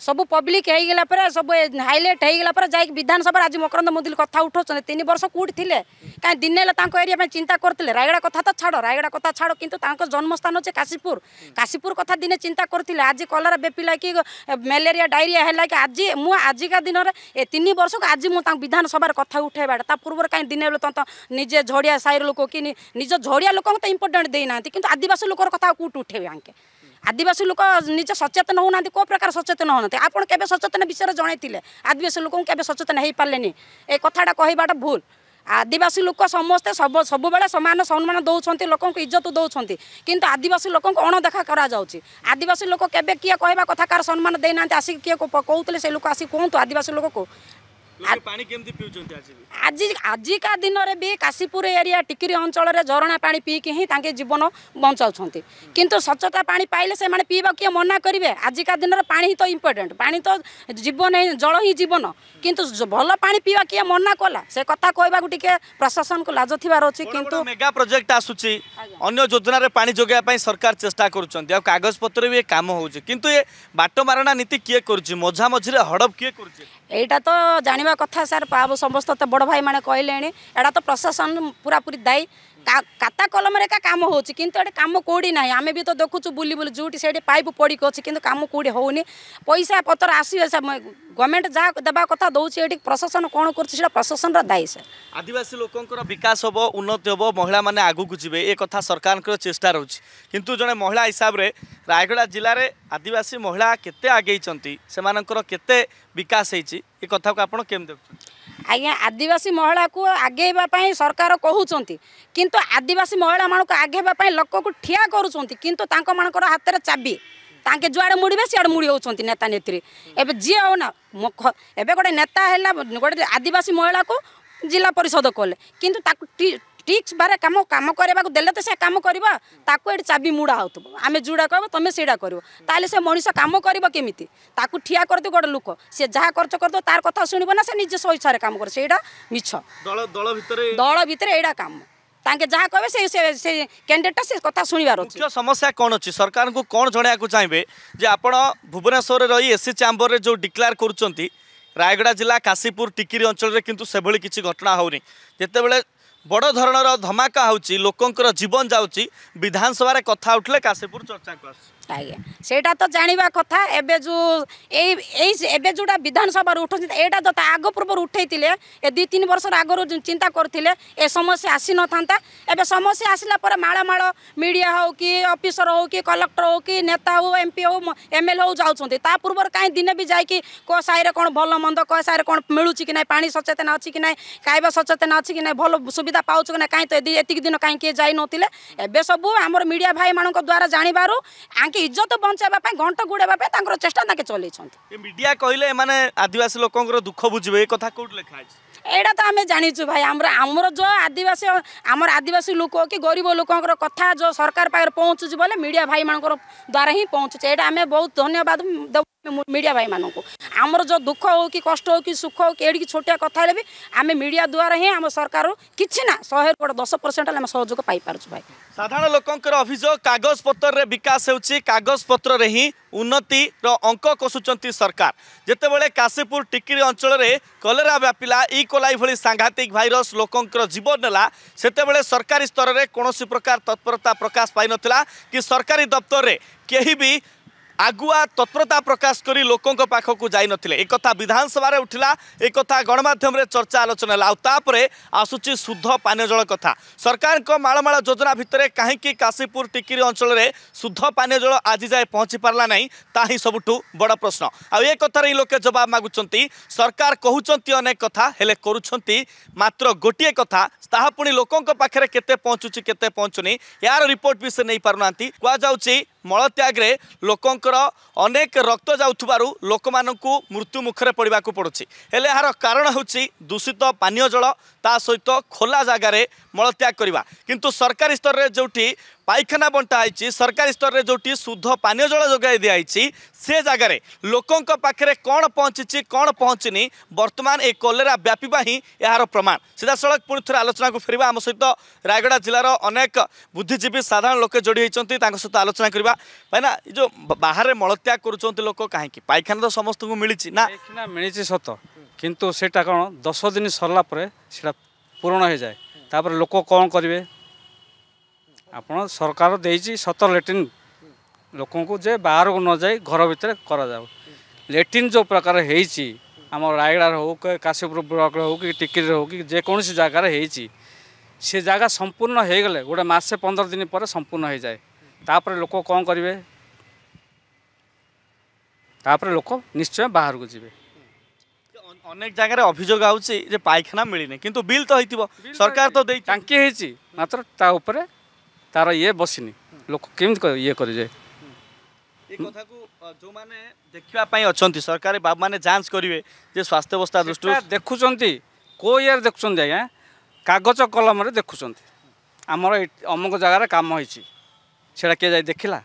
সবু পব্লিক হয়েগলা পরে সব হাইলাইট হয়েগলা পরে যাই বিধানসভার আজ মকরন্দ মোদি কথা উঠাচ্ছেন তিন বর্ষ কোটি লে কাই দিনে হলে তাঁর এরিয়া চিন্তা করলে রায়গড়া কথা তো ছাড় রায়গড়া কথা ছাড় কিন্তু তাঁর জন্মস্থান হচ্ছে কাশীপুর কাশীপুর কথা দিনে চিন্তা করলে আজ কলেরা বেপিলা কি ম্যালেরিয়া ডায়রিয়া হলা কি আজ মু আজিকা দিনরে এ তিন বর্ষক আজ মু তাঁর বিধানসভার কথা উঠাইবাটা তা পূর্বর কাই দিনে হলে তো নিজে ঝড়িয়া সাইর লোক কি নিজ ঝড়িয়া লোক তো ইম্পর্টেন্ট দিয়ে না কিন্তু আদিবাসী লোকর কথা কোটি উঠেবে আঙ্কে ଆଦିବାସୀ ଲୋକ ନିଜେ ସଚେତନ ହେଉନାହାନ୍ତି କେଉଁ ପ୍ରକାର ସଚେତନ ହେଉନାହାନ୍ତି ଆପଣ କେବେ ସଚେତନ ବିଷୟରେ ଜଣାଇଥିଲେ ଆଦିବାସୀ ଲୋକଙ୍କୁ କେବେ ସଚେତନ ହେଇପାରିଲେନି ଏ କଥାଟା କହିବାଟା ଭୁଲ ଆଦିବାସୀ ଲୋକ ସମସ୍ତେ ସବୁ ସବୁବେଳେ ସମାନ ସମ୍ମାନ ଦେଉଛନ୍ତି ଲୋକଙ୍କୁ ଇଜ୍ଜତ ଦେଉଛନ୍ତି କିନ୍ତୁ ଆଦିବାସୀ ଲୋକଙ୍କୁ ଅଣଦେଖା କରାଯାଉଛି ଆଦିବାସୀ ଲୋକ କେବେ କିଏ କହିବା କଥା କାହାର ସମ୍ମାନ ଦେଇନାହାନ୍ତି ଆସିକି କିଏ କହୁଥିଲେ ସେ ଲୋକ ଆସିକି କୁହନ୍ତୁ ଆଦିବାସୀ ଲୋକକୁ ଆଜି ଆଜିକା ଦିନରେ ବି କାଶୀପୁର ଏରିଆ ଟିକିରି ଅଞ୍ଚଳରେ ଝରଣା ପାଣି ପିଇକି ହିଁ ତାଙ୍କେ ଜୀବନ ବଞ୍ଚାଉଛନ୍ତି କିନ୍ତୁ ସଚେତା ପାଣି ପାଇଲେ ସେମାନେ ପିଇବାକୁ କିଏ ମନା କରିବେ ଆଜିକା ଦିନରେ ପାଣି ହିଁ ତ ଇମ୍ପୋର୍ଟାଣ୍ଟ ପାଣି ତ ଜୀବନ ଜଳ ହିଁ ଜୀବନ କିନ୍ତୁ ଭଲ ପାଣି ପିଇବା କିଏ ମନା କଲା ସେ କଥା କହିବାକୁ ଟିକେ ପ୍ରଶାସନକୁ ଲାଜ ଥିବାର ଅଛି କିନ୍ତୁ ମେଗା ପ୍ରୋଜେକ୍ଟ ଆସୁଛି ଅନ୍ୟ ଯୋଜନାରେ ପାଣି ଯୋଗାଇବା ପାଇଁ ସରକାର ଚେଷ୍ଟା କରୁଛନ୍ତି ଆଉ କାଗଜପତ୍ର ବି ଏ କାମ ହେଉଛି କିନ୍ତୁ ଏ ବାଟମାରଣା ନୀତି କିଏ କରୁଛି ମଝାମଝିରେ ହଡ଼ପ କିଏ କରୁଛି এইটা তো জাঁয়া কথা স্যার সমস্ত বড় ভাই মানে কহিলে এটা তো প্রশাসন পুরাপুরি দায়ী କାତା କଲମରେ ଏକା କାମ ହେଉଛି କିନ୍ତୁ ଏଠି କାମ କେଉଁଠି ନାହିଁ ଆମେ ବି ତ ଦେଖୁଛୁ ବୁଲି ବୁଲି ଯେଉଁଠି ସେଇଠି ପାଇପ୍ ପଡ଼ିକି ଅଛି କିନ୍ତୁ କାମ କେଉଁଠି ହେଉନି ପଇସା ପତ୍ର ଆସିବେ ଗଭର୍ଣ୍ଣମେଣ୍ଟ ଯାହା ଦେବା କଥା ଦେଉଛି ଏଠି ପ୍ରଶାସନ କ'ଣ କରୁଛି ସେଇଟା ପ୍ରଶାସନର ଦାୟୀ ସାର୍ ଆଦିବାସୀ ଲୋକଙ୍କର ବିକାଶ ହେବ ଉନ୍ନତି ହେବ ମହିଳାମାନେ ଆଗକୁ ଯିବେ ଏ କଥା ସରକାରଙ୍କର ଚେଷ୍ଟା ରହୁଛି କିନ୍ତୁ ଜଣେ ମହିଳା ହିସାବରେ ରାୟଗଡ଼ା ଜିଲ୍ଲାରେ ଆଦିବାସୀ ମହିଳା କେତେ ଆଗେଇଛନ୍ତି ସେମାନଙ୍କର କେତେ ବିକାଶ ହେଇଛି ଏ କଥାକୁ ଆପଣ କେମିତି ଦେଖୁଛନ୍ତି ଆଜ୍ଞା ଆଦିବାସୀ ମହିଳାକୁ ଆଗେଇବା ପାଇଁ ସରକାର କହୁଛନ୍ତି କିନ୍ତୁ ଆଦିବାସୀ ମହିଳାମାନଙ୍କୁ ଆଗେଇବା ପାଇଁ ଲୋକକୁ ଠିଆ କରୁଛନ୍ତି କିନ୍ତୁ ତାଙ୍କମାନଙ୍କର ହାତରେ ଚାବି ତାଙ୍କେ ଯୁଆଡ଼େ ମୁଡ଼ିବେ ସିଆଡ଼େ ମୁଡ଼ି ହେଉଛନ୍ତି ନେତା ନେତ୍ରୀ ଏବେ ଯିଏ ହେଉ ନା ଏବେ ଗୋଟେ ନେତା ହେଲା ଗୋଟେ ଆଦିବାସୀ ମହିଳାକୁ ଜିଲ୍ଲା ପରିଷଦ କଲେ କିନ୍ତୁ ତାକୁ টিক্স বারে কাম কাম করাইবাকু দেলে তো সে কাম করিব তাকু এটি চাবি মুড়া হউথব আমি জুড়া কইব তুমি সেইটা করিব তাহলে সে মানুষ কাম করিব কেমিতি তাকু ঠিয়া করতে গোটে লোক সে যা খরচ করতো তার কথা শুনিব না সে নিজে স্বইচ্ছারে কাম করে সেইটা মিছ দল ভিতরে দল ভিতরে এইটা কাম ତାଙ୍କେ ଯାହା କହିବେ ସେ ସେ କ୍ୟାଣ୍ଡିଡେଟ୍ଟା ସେ କଥା ଶୁଣିବାର ଅଛି ମୁଖ୍ୟ ସମସ୍ୟା କ'ଣ ଅଛି ସରକାରଙ୍କୁ କ'ଣ ଜଣାଇବାକୁ ଚାହିଁବେ ଯେ ଆପଣ ଭୁବନେଶ୍ୱରରେ ରହି ଏସ୍ସି ଚାମ୍ବରରେ ଯେଉଁ ଡିକ୍ଲାର କରୁଛନ୍ତି ରାୟଗଡ଼ା ଜିଲ୍ଲା କାଶୀପୁର ଟିକିରି ଅଞ୍ଚଳରେ କିନ୍ତୁ ସେଭଳି କିଛି ଘଟଣା ହେଉନି ଯେତେବେଳେ ବଡ଼ ଧରଣର ଧମାକା ହେଉଛି ଲୋକଙ୍କର ଜୀବନ ଯାଉଛି ବିଧାନସଭାରେ କଥା ଉଠିଲେ କାଶୀପୁର ଚର୍ଚ୍ଚାକୁ ଆସୁଛି ଆଜ୍ଞା ସେଇଟା ତ ଜାଣିବା କଥା ଏବେ ଯେଉଁ ଏଇ ଏଇ ଏବେ ଯେଉଁଟା ବିଧାନସଭାରୁ ଉଠୁଛନ୍ତି ଏଇଟା ତ ତା ଆଗ ପୂର୍ବରୁ ଉଠେଇଥିଲେ ଏ ଦୁଇ ତିନି ବର୍ଷର ଆଗରୁ ଚିନ୍ତା କରୁଥିଲେ ଏ ସମସ୍ୟା ଆସିନଥାନ୍ତା ଏବେ ସମସ୍ୟା ଆସିଲା ପରେ ମାଳ ମାଳ ମିଡ଼ିଆ ହେଉ କି ଅଫିସର ହେଉ କି କଲେକ୍ଟର ହେଉ କି ନେତା ହେଉ ଏମ୍ପି ହେଉ ଏମ୍ ଏଲ୍ ହେଉ ଯାଉଛନ୍ତି ତା ପୂର୍ବରୁ କାହିଁ ଦିନେ ବି ଯାଇକି କେଉଁ ସାହିରେ କ'ଣ ଭଲ ମନ୍ଦ କେଉଁ ସାହିରେ କ'ଣ ମିଳୁଛି କି ନାହିଁ ପାଣି ସଚେତନ ଅଛି କି ନାହିଁ ଖାଇବା ସଚେତନ ଅଛି କି ନାହିଁ ଭଲ ସୁବିଧା ପାଉଛୁ କି ନାହିଁ କାହିଁ ତ ଏତିକି ଦିନ କାହିଁ କିଏ ଯାଇନଥିଲେ ଏବେ ସବୁ ଆମର ମିଡ଼ିଆ ଭାଇମାନଙ୍କ ଦ୍ୱାରା ଜାଣିବାରୁ ତାଙ୍କ ଇଜ୍ଜତ ବଞ୍ଚାଇବା ପାଇଁ ଘଣ୍ଟ ଗୁଡ଼ାଇବା ପାଇଁ ତାଙ୍କର ଚେଷ୍ଟା ତାଙ୍କେ ଚଲେଇଛନ୍ତି ମିଡିଆ କହିଲେ ଏମାନେ ଆଦିବାସୀ ଲୋକଙ୍କର ଦୁଃଖ ବୁଝିବେ ଏ କଥା କେଉଁଠି ଲେଖା ଅଛି ଏଇଟା ତ ଆମେ ଜାଣିଛୁ ଭାଇ ଆମର ଆମର ଯେଉଁ ଆଦିବାସୀ ଆମର ଆଦିବାସୀ ଲୋକ କି ଗରିବ ଲୋକଙ୍କର କଥା ଯେଉଁ ସରକାର ପାଖରେ ପହଞ୍ଚୁଛି ବୋଲେ ମିଡ଼ିଆ ଭାଇମାନଙ୍କର ଦ୍ୱାରା ହିଁ ପହଞ୍ଚୁଛି ଏଇଟା ଆମେ ବହୁତ ଧନ୍ୟବାଦ ଦେବୁ মিডিয়া ভাই মানুষ আমার যে দুঃখ হোক কি কষ্ট হোক কি সুখ হোক এড়িকি ছোটিয়া কথা হলে বি আমি মিডিয়া দ্বারা হি আমার সরকার কিছু না শহে গোটে দশ পরসেন্ট আমি সহযোগ পাইপারছু ভাই সাধারণ লোকর অভিযোগ কাগজপত্রের বিকাশ হচ্ছে কাগজপত্রের হি উন্নতির অঙ্ক কষুচার সরকার যেতবে কাশীপুর টিকিরি অঞ্চলের কলেরা ব্যাপিলা ই কোলাই ভি সাংঘাতিক ভাইরস লোকর জীবন নেলা সেতবে সরকারি স্তরের কোণী প্রকার তৎপরতা প্রকাশ পাই নথিলা কি সরকারি দপ্তরের কেহি আগুয়া তৎপরতা প্রকাশ করে লোক পাখক যাই নথিলে এই কথা বিধানসভার উঠিলা এই কথা গণমাধ্যমে চর্চা আলোচনা হল আপরে আসুচি শুদ্ধ পানীয় জল কথা সরকার মাড়মাড় যোজনা ভিতরে কী কাশীপুর টিকিরি অঞ্চলের শুদ্ধ পানীয় জল আজি যায় পৌঁছি পারা না তা হি সবুঠু বড় প্রশ্ন আে কথার এই লোকে জবাব মাগুচার সরকার কুচি অনেক কথা হলে করুম মাত্র গোটিয়ে কথা তাহা পুঁ লোক পাখে কেতে পৌঁছুছি কেতে পৌঁছুনি ইয়ার রিপোর্ট বি সে নেই পু না কুযাচ্ছে ମଳତ୍ୟାଗରେ ଲୋକଙ୍କର ଅନେକ ରକ୍ତ ଯାଉଥିବାରୁ ଲୋକମାନଙ୍କୁ ମୃତ୍ୟୁ ମୁଖରେ ପଡ଼ିବାକୁ ପଡ଼ୁଛି ହେଲେ ଏହାର କାରଣ ହେଉଛି ଦୂଷିତ ପାନୀୟ ଜଳ ତା ସହିତ ଖୋଲା ଜାଗାରେ ମଳତ୍ୟାଗ କରିବା କିନ୍ତୁ ସରକାରୀ ସ୍ତରରେ ଯେଉଁଠି ପାଇଖାନା ବଣ୍ଟା ହେଇଛି ସରକାରୀ ସ୍ତରରେ ଯେଉଁଠି ଶୁଦ୍ଧ ପାନୀୟ ଜଳ ଯୋଗାଇ ଦିଆହେଇଛି ସେ ଜାଗାରେ ଲୋକଙ୍କ ପାଖରେ କ'ଣ ପହଞ୍ଚିଛି କ'ଣ ପହଞ୍ଚିନି ବର୍ତ୍ତମାନ ଏ କଲେରା ବ୍ୟାପିବା ହିଁ ଏହାର ପ୍ରମାଣ ସିଧାସଳଖ ପୁଣି ଥରେ ଆଲୋଚନାକୁ ଫେରିବା ଆମ ସହିତ ରାୟଗଡ଼ା ଜିଲ୍ଲାର ଅନେକ ବୁଦ୍ଧିଜୀବୀ ସାଧାରଣ ଲୋକେ ଯୋଡ଼ି ହୋଇଛନ୍ତି ତାଙ୍କ ସହିତ ଆଲୋଚନା କରିବା କାହିଁକିନା ଏ ଯେଉଁ ବାହାରେ ମଳତ୍ୟାଗ କରୁଛନ୍ତି ଲୋକ କାହିଁକି ପାଇଖାନା ତ ସମସ୍ତଙ୍କୁ ମିଳିଛି ନା ପାଇଖାନା ମିଳିଛି ସତ କିନ୍ତୁ ସେଇଟା କ'ଣ ଦଶ ଦିନ ସରିଲା ପରେ ସେଇଟା ପୂରଣ ହୋଇଯାଏ ତାପରେ ଲୋକ କ'ଣ କରିବେ ଆପଣ ସରକାର ଦେଇଛି ସତ ଲେଟ୍ରିନ୍ ଲୋକଙ୍କୁ ଯେ ବାହାରକୁ ନଯାଇ ଘର ଭିତରେ କରାଯାଉ ଲେଟ୍ରିନ୍ ଯେଉଁ ପ୍ରକାର ହେଇଛି ଆମ ରାୟଗଡ଼ାରେ ହେଉ କାଶୀପୁର ବ୍ଲକରେ ହେଉ କି ଟିକିରିରେ ହେଉ କି ଯେକୌଣସି ଜାଗାରେ ହେଇଛି ସେ ଜାଗା ସମ୍ପୂର୍ଣ୍ଣ ହେଇଗଲେ ଗୋଟେ ମାସେ ପନ୍ଦର ଦିନ ପରେ ସମ୍ପୂର୍ଣ୍ଣ ହେଇଯାଏ ତାପରେ ଲୋକ କ'ଣ କରିବେ ତାପରେ ଲୋକ ନିଶ୍ଚୟ ବାହାରକୁ ଯିବେ ଅନେକ ଜାଗାରେ ଅଭିଯୋଗ ଆଉଛି ଯେ ପାଇଖାନା ମିଳିନି କିନ୍ତୁ ବିଲ୍ ତ ହେଇଥିବ ସରକାର ତ ଦେଇ ଟାଙ୍କି ହେଇଛି ମାତ୍ର ତା ଉପରେ ତାର ଇଏ ବସିନି ଲୋକ କେମିତି ଇଏ କରିଯାଏ ଏ କଥାକୁ ଯେଉଁମାନେ ଦେଖିବା ପାଇଁ ଅଛନ୍ତି ସରକାରୀ ବାବୁମାନେ ଯାଞ୍ଚ କରିବେ ଯେ ସ୍ୱାସ୍ଥ୍ୟାବସ୍ଥା ଦୃଷ୍ଟିରୁ ଦେଖୁଛନ୍ତି କେଉଁ ଇଏରେ ଦେଖୁଛନ୍ତି ଆଜ୍ଞା କାଗଜ କଲମରେ ଦେଖୁଛନ୍ତି ଆମର ଅମୁକ ଜାଗାରେ କାମ ହେଇଛି ସେଇଟା କିଏ ଯାଇ ଦେଖିଲା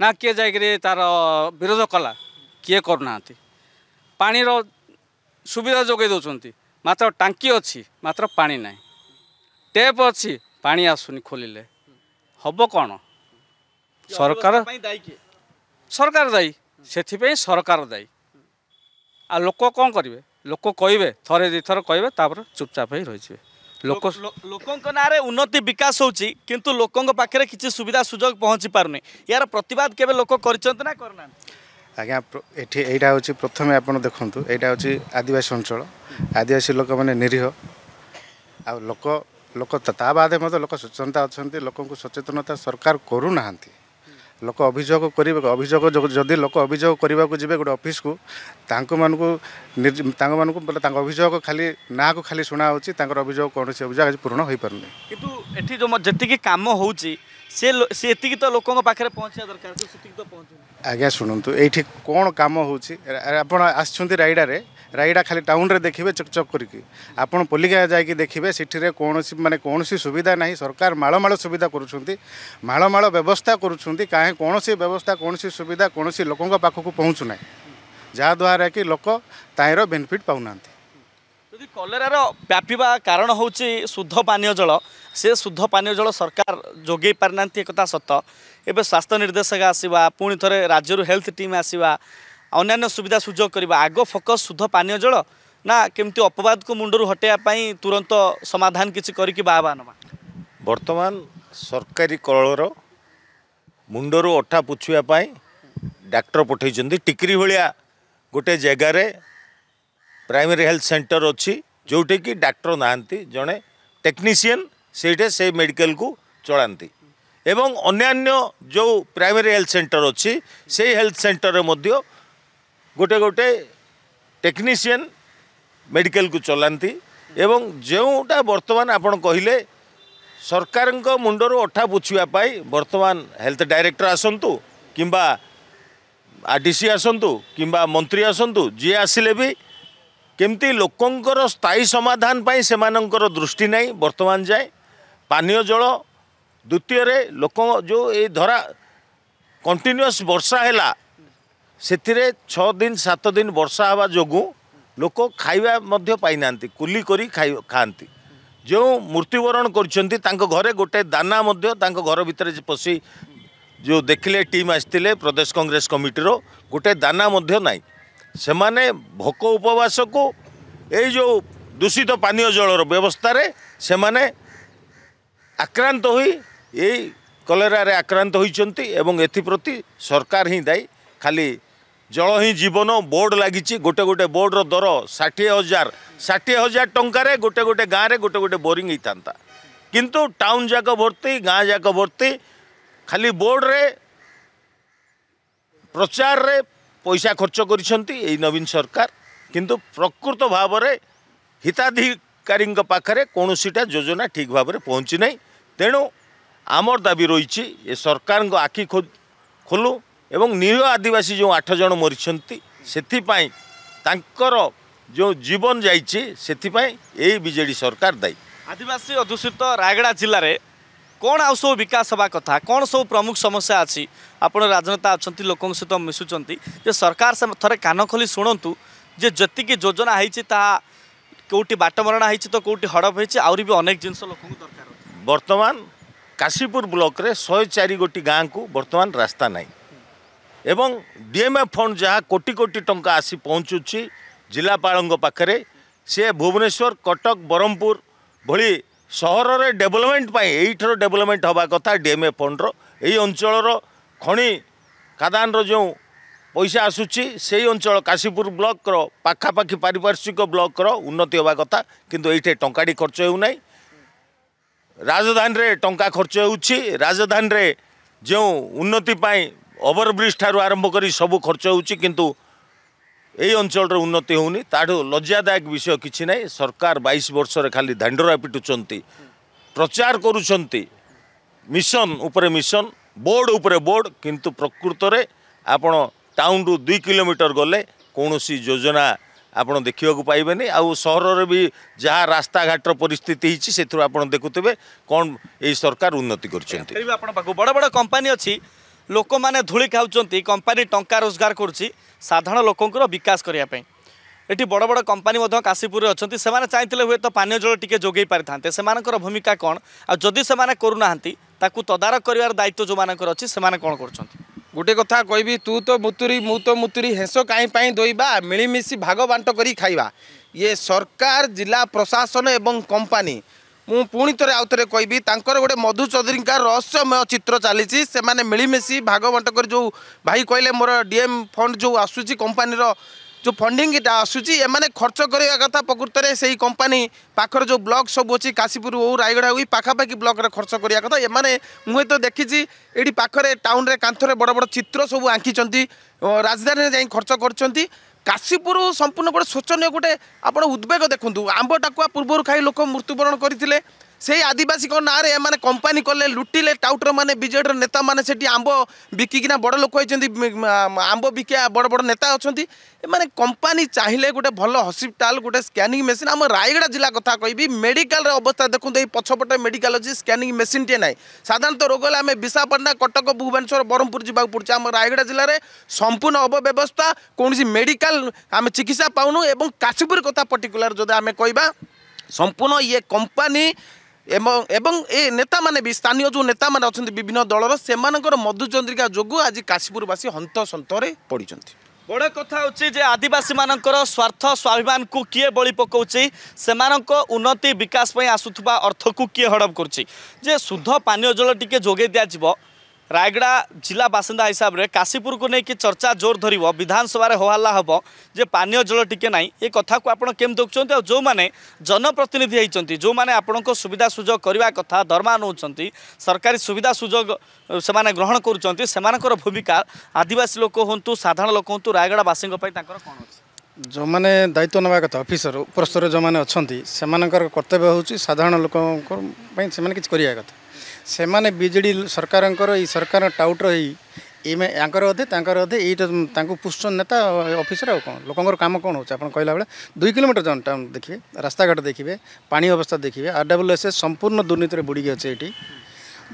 ନା କିଏ ଯାଇକରି ତାର ବିରୋଧ କଲା କିଏ କରୁନାହାନ୍ତି ପାଣିର ସୁବିଧା ଯୋଗାଇ ଦେଉଛନ୍ତି ମାତ୍ର ଟାଙ୍କି ଅଛି ମାତ୍ର ପାଣି ନାହିଁ ଟ୍ୟାପ୍ ଅଛି ପାଣି ଆସୁନି ଖୋଲିଲେ হব କ'ଣ ସରକାର ସରକାର ଦାୟୀ ସେଥିପାଇଁ ସରକାର ଦାୟୀ ଆଉ ଲୋକ କ'ଣ କରିବେ ଲୋକ କହିବେ ଥରେ ଦୁଇଥର କହିବେ ତାପରେ ଚୁପଚାପ ହୋଇ ରହିଯିବେ ଲୋକ ଲୋକଙ୍କ ନାଁରେ ଉନ୍ନତି ବିକାଶ ହେଉଛି କିନ୍ତୁ ଲୋକଙ୍କ ପାଖରେ କିଛି ସୁବିଧା ସୁଯୋଗ ପହଞ୍ଚି ପାରୁନି ଏହାର ପ୍ରତିବାଦ କେବେ ଲୋକ କରିଛନ୍ତି ନା କରୁନାହାନ୍ତି ଆଜ୍ଞା ଏଠି ଏଇଟା ହେଉଛି ପ୍ରଥମେ ଆପଣ ଦେଖନ୍ତୁ ଏଇଟା ହେଉଛି ଆଦିବାସୀ ଅଞ୍ଚଳ ଆଦିବାସୀ ଲୋକମାନେ ନିରୀହ ଆଉ ଲୋକ ଲୋକ ତା ବାଦେ ମଧ୍ୟ ଲୋକ ସଚେତନତା ଅଛନ୍ତି ଲୋକଙ୍କୁ ସଚେତନତା ସରକାର କରୁନାହାନ୍ତି ଲୋକ ଅଭିଯୋଗ କରିବେ ଅଭିଯୋଗ ଯଦି ଲୋକ ଅଭିଯୋଗ କରିବାକୁ ଯିବେ ଗୋଟେ ଅଫିସକୁ ତାଙ୍କମାନଙ୍କୁ ତାଙ୍କମାନଙ୍କୁ ବୋଲେ ତାଙ୍କ ଅଭିଯୋଗ ଖାଲି ନାଁକୁ ଖାଲି ଶୁଣା ହେଉଛି ତାଙ୍କର ଅଭିଯୋଗ କୌଣସି ଅଭିଯୋଗ ଆଜି ପୂରଣ ହୋଇପାରୁନି କିନ୍ତୁ ଏଠି ଯେଉଁ ଯେତିକି କାମ ହେଉଛି ସେ ସେ ଏତିକି ତ ଲୋକଙ୍କ ପାଖରେ ପହଞ୍ଚିବା ଦରକାର ସେତିକି ତ ପହଞ୍ଚୁ ଆଜ୍ଞା ଶୁଣନ୍ତୁ ଏଇଠି କ'ଣ କାମ ହେଉଛି ଆପଣ ଆସିଛନ୍ତି ରାଇଡ଼ାରେ রায়গଡ଼ା খালি টাউনরে দেখবে চকচক করি আপনার পল্লিকা যাই দেখবে সেটিরে কৌশি মানে কৌশি সুবিধা না সরকার মাড়মাড় সুবিধা করছেন মাড়মাড় ব্যবস্থা করছেন কাহে কৌশি ব্যবস্থা কৌশি সুবিধা কৌশি লোক পাখক পৌঁছু না ଯାହାଦ୍ୱାରା କି ଲୋକ ତାହିଁର ବେନିଫିଟ୍ ପାଉନାହାନ୍ତି ଯଦି କଲେରାର ବ୍ୟାପିବା କାରଣ ହେଉଛି ଶୁଦ୍ଧ ପାନୀୟ ଜଳ ସେ ଶୁଦ୍ଧ ପାନୀୟ ଜଳ ସରକାର ଯୋଗାଇ ପାରିନାହାନ୍ତି ଏକଥା ସତ ଏବେ ସ୍ୱାସ୍ଥ୍ୟ ନିର୍ଦ୍ଦେଶକ ଆସିବା ପୁଣି ଥରେ ରାଜ୍ୟରୁ ହେଲ୍ଥ ଟିମ୍ ଆସିବା ଅନ୍ୟାନ୍ୟ ସୁବିଧା ସୁଯୋଗ କରିବା ଆଗ ଫୋକସ୍ ଶୁଦ୍ଧ ପାନୀୟ ଜଳ ନା କେମିତି ଅପବାଦକୁ ମୁଣ୍ଡରୁ ହଟାଇବା ପାଇଁ ତୁରନ୍ତ ସମାଧାନ କିଛି କରିକି ବାବା ନେବା ବର୍ତ୍ତମାନ ସରକାରୀ କଳର ମୁଣ୍ଡରୁ ଅଠା ପୋଛିବା ପାଇଁ ଡାକ୍ତର ପଠାଇଛନ୍ତି ଟିକିରି ଭଳିଆ ଗୋଟେ ଜାଗାରେ ପ୍ରାଇମେରୀ ହେଲ୍ଥ ସେଣ୍ଟର ଅଛି ଯେଉଁଠିକି ଡାକ୍ତର ନାହାନ୍ତି ଜଣେ ଟେକ୍ନିସିଆନ୍ ସେଇଠି ସେ ମେଡ଼ିକାଲକୁ ଚଳାନ୍ତି ଏବଂ ଅନ୍ୟାନ୍ୟ ଯେଉଁ ପ୍ରାଇମେରୀ ହେଲ୍ଥ ସେଣ୍ଟର ଅଛି ସେଇ ହେଲ୍ଥ ସେଣ୍ଟରରେ ମଧ୍ୟ ଗୋଟେ ଗୋଟେ ଟେକ୍ନିସିଆନ୍ ମେଡ଼ିକାଲକୁ ଚଲାନ୍ତି ଏବଂ ଯେଉଁଟା ବର୍ତ୍ତମାନ ଆପଣ କହିଲେ ସରକାରଙ୍କ ମୁଣ୍ଡରୁ ଅଠା ପୋଛିବା ପାଇଁ ବର୍ତ୍ତମାନ ହେଲ୍ଥ ଡାଇରେକ୍ଟର ଆସନ୍ତୁ କିମ୍ବା ଆର୍ ଡି ସି ଆସନ୍ତୁ କିମ୍ବା ମନ୍ତ୍ରୀ ଆସନ୍ତୁ ଯିଏ ଆସିଲେ ବି କେମିତି ଲୋକଙ୍କର ସ୍ଥାୟୀ ସମାଧାନ ପାଇଁ ସେମାନଙ୍କର ଦୃଷ୍ଟି ନାହିଁ ବର୍ତ୍ତମାନ ଯାଏ ପାନୀୟ ଜଳ ଦ୍ୱିତୀୟରେ ଲୋକ ଯେଉଁ ଏଇ ଧରା କଣ୍ଟିନ୍ୟୁଅସ୍ ବର୍ଷା ହେଲା ସେଥିରେ ଛଅ ଦିନ ସାତ ଦିନ ବର୍ଷା ହେବା ଯୋଗୁଁ ଲୋକ ଖାଇବା ମଧ୍ୟ ପାଇନାହାନ୍ତି କୁଲି କରି ଖାଇ ଖାଆନ୍ତି ଯେଉଁ ମୃତ୍ୟୁବରଣ କରିଛନ୍ତି ତାଙ୍କ ଘରେ ଗୋଟେ ଦାନା ମଧ୍ୟ ତାଙ୍କ ଘର ଭିତରେ ପଶି ଯେଉଁ ଦେଖିଲେ ଟିମ୍ ଆସିଥିଲେ ପ୍ରଦେଶ କଂଗ୍ରେସ କମିଟିର ଗୋଟେ ଦାନା ମଧ୍ୟ ନାହିଁ ସେମାନେ ଭୋକ ଉପବାସକୁ ଏଇ ଯେଉଁ ଦୂଷିତ ପାନୀୟ ଜଳର ବ୍ୟବସ୍ଥାରେ ସେମାନେ ଆକ୍ରାନ୍ତ ହୋଇ ଏଇ କଲେରାରେ ଆକ୍ରାନ୍ତ ହୋଇଛନ୍ତି ଏବଂ ଏଥିପ୍ରତି ସରକାର ହିଁ ଦାୟୀ ଖାଲି ଜଳ ହିଁ ଜୀବନ ବୋର୍ଡ଼ ଲାଗିଛି ଗୋଟେ ଗୋଟେ ବୋର୍ଡ଼ର ଦର ଷାଠିଏ ହଜାର ଷାଠିଏ ହଜାର ଟଙ୍କାରେ ଗୋଟେ ଗୋଟେ ଗାଁରେ ଗୋଟେ ଗୋଟେ ବୋରିଂ ହେଇଥାନ୍ତା କିନ୍ତୁ ଟାଉନ୍ ଯାକ ଭର୍ତ୍ତି ଗାଁ ଯାକ ଭର୍ତ୍ତି ଖାଲି ବୋର୍ଡ଼ରେ ପ୍ରଚାରରେ ପଇସା ଖର୍ଚ୍ଚ କରିଛନ୍ତି ଏଇ ନବୀନ ସରକାର କିନ୍ତୁ ପ୍ରକୃତ ଭାବରେ ହିତାଧିକାରୀଙ୍କ ପାଖରେ କୌଣସିଟା ଯୋଜନା ଠିକ୍ ଭାବରେ ପହଞ୍ଚି ନାହିଁ ତେଣୁ ଆମର ଦାବି ରହିଛି ଏ ସରକାରଙ୍କ ଆଖି ଖୋଲୁ এবং নিহ আদিবাসী যে আঠ জন মরিছন্তি সেপাই তাঁকর যে জীবন যাইছে সেপাই এই বিজেডি সরকার দায়ী আদিবাসী অধ্যুষিত রায়গড়া জেলার কোণ আউ সব বিকাশ হওয়া কথা কোণ সব প্রমুখ সমস্যা আছে আপনার রাজনেতা অনেক লোক সহ মিশুচার যে সরকার সে থাকে কান খোলি শুণতু যে যেত যোজনা হয়েছে তাহা কেউটি বাটমরণা হয়েছে তো কেউটি হড়প হয়েছে আহরি বি অনেক জিনিস লোক দরকার বর্তমান কাশীপুর ব্লকরে শহে চারি গোটি গাঁকু বর্তমান রাস্তা নাই ଏବଂ ଡିଏମ୍ଏଫ୍ ଫଣ୍ଡ ଯାହା କୋଟି କୋଟି ଟଙ୍କା ଆସି ପହଞ୍ଚୁଛି ଜିଲ୍ଲାପାଳଙ୍କ ପାଖରେ ସେ ଭୁବନେଶ୍ୱର କଟକ ବ୍ରହ୍ମପୁର ଭଳି ସହରରେ ଡେଭଲପମେଣ୍ଟ ପାଇଁ ଏଇଠାର ଡେଭଲପମେଣ୍ଟ ହେବା କଥା ଡିଏମ୍ଏଫ୍ ଫଣ୍ଡର ଏଇ ଅଞ୍ଚଳର ଖଣି ଖାଦାନର ଯେଉଁ ପଇସା ଆସୁଛି ସେଇ ଅଞ୍ଚଳ କାଶୀପୁର ବ୍ଲକର ପାଖାପାଖି ପାରିପାର୍ଶ୍ୱିକ ବ୍ଲକର ଉନ୍ନତି ହେବା କଥା କିନ୍ତୁ ଏଇଠି ଟଙ୍କାଟି ଖର୍ଚ୍ଚ ହେଉନାହିଁ ରାଜଧାନୀରେ ଟଙ୍କା ଖର୍ଚ୍ଚ ହେଉଛି ରାଜଧାନୀରେ ଯେଉଁ ଉନ୍ନତି ପାଇଁ ଓଭରବ୍ରିଜ୍ ଠାରୁ ଆରମ୍ଭ କରି ସବୁ ଖର୍ଚ୍ଚ ହେଉଛି କିନ୍ତୁ ଏଇ ଅଞ୍ଚଳର ଉନ୍ନତି ହେଉନି ତାଠୁ ଲଜ୍ଜାଦାୟକ ବିଷୟ କିଛି ନାହିଁ ସରକାର ବାଇଶ ବର୍ଷରେ ଖାଲି ଧାଣ୍ଡରା ପିଟୁଛନ୍ତି ପ୍ରଚାର କରୁଛନ୍ତି ମିଶନ ଉପରେ ମିଶନ ବୋର୍ଡ଼ ଉପରେ ବୋର୍ଡ଼ କିନ୍ତୁ ପ୍ରକୃତରେ ଆପଣ ଟାଉନରୁ ଦୁଇ କିଲୋମିଟର ଗଲେ କୌଣସି ଯୋଜନା ଆପଣ ଦେଖିବାକୁ ପାଇବେନି ଆଉ ସହରରେ ବି ଯାହା ରାସ୍ତାଘାଟର ପରିସ୍ଥିତି ହେଇଛି ସେଥିରୁ ଆପଣ ଦେଖୁଥିବେ କ'ଣ ଏଇ ସରକାର ଉନ୍ନତି କରିଛନ୍ତି ଆପଣଙ୍କ ପାଖକୁ ବଡ଼ ବଡ଼ କମ୍ପାନୀ ଅଛି ଲୋକମାନେ ଧୂଳି ଖାଉଛନ୍ତି କମ୍ପାନୀ ଟଙ୍କା ରୋଜଗାର କରୁଛି ସାଧାରଣ ଲୋକଙ୍କର ବିକାଶ କରିବା ପାଇଁ ଏଠି ବଡ଼ ବଡ଼ କମ୍ପାନୀ ମଧ୍ୟ କାଶୀପୁରରେ ଅଛନ୍ତି ସେମାନେ ଚାହିଁଥିଲେ ହୁଏତ ପାନୀୟ ଜଳ ଟିକେ ଯୋଗାଇ ପାରିଥାନ୍ତେ ସେମାନଙ୍କର ଭୂମିକା କ'ଣ ଆଉ ଯଦି ସେମାନେ କରୁନାହାନ୍ତି ତାକୁ ତଦାରଖ କରିବାର ଦାୟିତ୍ୱ ଯେଉଁମାନଙ୍କର ଅଛି ସେମାନେ କ'ଣ କରୁଛନ୍ତି ଗୋଟେ କଥା କହିବି ତୁ ତ ମୁତୁରି ମୁଁ ତ ମୁତୁରି ହେଁସ କାହିଁ ପାଇଁ ଦୋଇବା ମିଳିମିଶି ଭାଗ ବାଣ୍ଟ କରି ଖାଇବା ଇଏ ସରକାର ଜିଲ୍ଲା ପ୍ରଶାସନ ଏବଂ କମ୍ପାନୀ ମୁଁ ପୁଣି ଥରେ ଆଉ ଥରେ କହିବି ତାଙ୍କର ଗୋଟେ ମଧୁ ଚୌଧୁରୀଙ୍କ ରହସ୍ୟମୟ ଚିତ୍ର ଚାଲିଛି ସେମାନେ ମିଳିମିଶି ଭାଗ କରି ଯେଉଁ ଭାଇ କହିଲେ ମୋର ଡିଏମ୍ ଫଣ୍ଡ ଯେଉଁ ଆସୁଛି କମ୍ପାନୀର ଯେଉଁ ଫଣ୍ଡିଙ୍ଗଟା ଆସୁଛି ଏମାନେ ଖର୍ଚ୍ଚ କରିବା କଥା ପ୍ରକୃତରେ ସେଇ କମ୍ପାନୀ ପାଖରେ ଯେଉଁ ବ୍ଲକ୍ ସବୁ ଅଛି କାଶୀପୁର ହଉ ରାୟଗଡ଼ା ହେଉ ପାଖାପାଖି ବ୍ଲକ୍ରେ ଖର୍ଚ୍ଚ କରିବା କଥା ଏମାନେ ମୁଁ ହୁଏତ ଦେଖିଛି ଏଇଠି ପାଖରେ ଟାଉନ୍ରେ କାନ୍ଥରେ ବଡ଼ ବଡ଼ ଚିତ୍ର ସବୁ ଆଙ୍କିଛନ୍ତି ରାଜଧାନୀରେ ଯାଇ ଖର୍ଚ୍ଚ କରିଛନ୍ତି କାଶୀପୁର ସମ୍ପୂର୍ଣ୍ଣ ଗୋଟେ ଶୋଚନୀୟ ଗୋଟେ ଆପଣ ଉଦ୍ବେଗ ଦେଖନ୍ତୁ ଆମ୍ବ ଟାକୁଆ ପୂର୍ବରୁ ଖାଇ ଲୋକ ମୃତ୍ୟୁବରଣ କରିଥିଲେ সেই আদিবাসীଙ୍କ ନାଁରେ ଏମାନେ କମ୍ପାନୀ କଲେ ଲୁଟିଲେ ଟାଉଟରମାନେ ବିଜେଡ଼ିର ନେତାମାନେ ସେଠି ଆମ୍ବ ବିକିକିନା ବଡ଼ ଲୋକ ହେଇଛନ୍ତି ଆମ୍ବ ବିକିବା ବଡ଼ ବଡ଼ ନେତା ଅଛନ୍ତି ଏମାନେ କମ୍ପାନୀ ଚାହିଁଲେ ଗୋଟେ ଭଲ ହସ୍ପିଟାଲ ଗୋଟେ ସ୍କାନିଂ ମେସିନ୍ ଆମ ରାୟଗଡ଼ା ଜିଲ୍ଲା କଥା କହିବି ମେଡ଼ିକାଲର ଅବସ୍ଥା ଦେଖନ୍ତୁ ଏଇ ପଛପଟେ ମେଡ଼ିକାଲ ଅଛି ସ୍କାନିଂ ମେସିନ୍ଟିଏ ନାହିଁ ସାଧାରଣତଃ ରୋଗ ହେଲେ ଆମେ ବିଶାଖାପାଟଣା କଟକ ଭୁବନେଶ୍ୱର ବ୍ରହ୍ମପୁର ଯିବାକୁ ପଡ଼ୁଛି ଆମ ରାୟଗଡ଼ା ଜିଲ୍ଲାରେ ସମ୍ପୂର୍ଣ୍ଣ ଅବବ୍ୟବସ୍ଥା କୌଣସି ମେଡ଼ିକାଲ ଆମେ ଚିକିତ୍ସା ପାଉନୁ ଏବଂ କାଶୀପୁର କଥା ପର୍ଟିକୁଲାର ଯଦି ଆମେ କହିବା ସମ୍ପୂର୍ଣ୍ଣ ଇଏ କମ୍ପାନୀ এবং এবং ଏ ନେତାମାନେ ବି ସ୍ଥାନୀୟ ଯେଉଁ ନେତାମାନେ ଅଛନ୍ତି ବିଭିନ୍ନ ଦଳର ସେମାନଙ୍କର ମଧୁଚନ୍ଦ୍ରିକା ଯୋଗୁଁ ଆଜି କାଶୀପୁରବାସୀ ହନ୍ତସନ୍ତରେ ପଡ଼ିଛନ୍ତି বড় কথা হচ্ছে যে আদিবাসী মানকর স্বার্থ স্বাভিমানকু কিয়ে বলি পকাউছি সেমানক উন্নতি বিকাশ পাই আসুথবা অর্থকু কিয়ে হড়প করছি যে শুদ্ধ পানীয় জল টিকে যোগাই দিয়া যাব ରାୟଗଡ଼ା ଜିଲ୍ଲା ବାସିନ୍ଦା ହିସାବରେ କାଶୀପୁରକୁ ନେଇକି ଚର୍ଚ୍ଚା ଜୋର ଧରିବ ବିଧାନସଭାରେ ହୋହାଲ୍ଲା ହେବ ଯେ ପାନୀୟ ଜଳ ଟିକେ ନାହିଁ ଏ କଥାକୁ ଆପଣ କେମିତି ଦେଖୁଛନ୍ତି ଆଉ ଯେଉଁମାନେ ଜନପ୍ରତିନିଧି ହେଇଛନ୍ତି ଯେଉଁମାନେ ଆପଣଙ୍କ ସୁବିଧା ସୁଯୋଗ କରିବା କଥା ଦରମା ନେଉଛନ୍ତି ସରକାରୀ ସୁବିଧା ସୁଯୋଗ ସେମାନେ ଗ୍ରହଣ କରୁଛନ୍ତି ସେମାନଙ୍କର ଭୂମିକା ଆଦିବାସୀ ଲୋକ ହୁଅନ୍ତୁ ସାଧାରଣ ଲୋକ ହୁଅନ୍ତୁ ରାୟଗଡ଼ାବାସୀଙ୍କ ପାଇଁ ତାଙ୍କର କ'ଣ ଅଛି ଯେଉଁମାନେ ଦାୟିତ୍ୱ ନେବା କଥା ଅଫିସର ଉପରସ୍ତରରେ ଯେଉଁମାନେ ଅଛନ୍ତି ସେମାନଙ୍କର କର୍ତ୍ତବ୍ୟ ହେଉଛି ସାଧାରଣ ଲୋକଙ୍କ ପାଇଁ ସେମାନେ କିଛି କରିବା କଥା ସେମାନେ ବିଜେଡ଼ି ସରକାରଙ୍କର ଏଇ ସରକାର ଟାଉଟ୍ ରହି ଏମେ ୟାଙ୍କର ଅଧେ ତାଙ୍କର ଅଧେ ଏଇଟା ତାଙ୍କୁ ପୁଷୁଛନ୍ତି ନେତା ଅଫିସରେ ଆଉ କ'ଣ ଲୋକଙ୍କର କାମ କ'ଣ ହେଉଛି ଆପଣ କହିଲା ବେଳେ ଦୁଇ କିଲୋମିଟର ଜନ୍ ଟାଉନ୍ ଦେଖିବେ ରାସ୍ତାଘାଟ ଦେଖିବେ ପାଣି ଅବସ୍ଥା ଦେଖିବେ ଆର୍ ଡବ୍ଲ୍ୟୁ ଏସ୍ ଏସ୍ ସମ୍ପୂର୍ଣ୍ଣ ଦୁର୍ନୀତିରେ ବୁଡ଼ିକି ଅଛି ଏଇଠି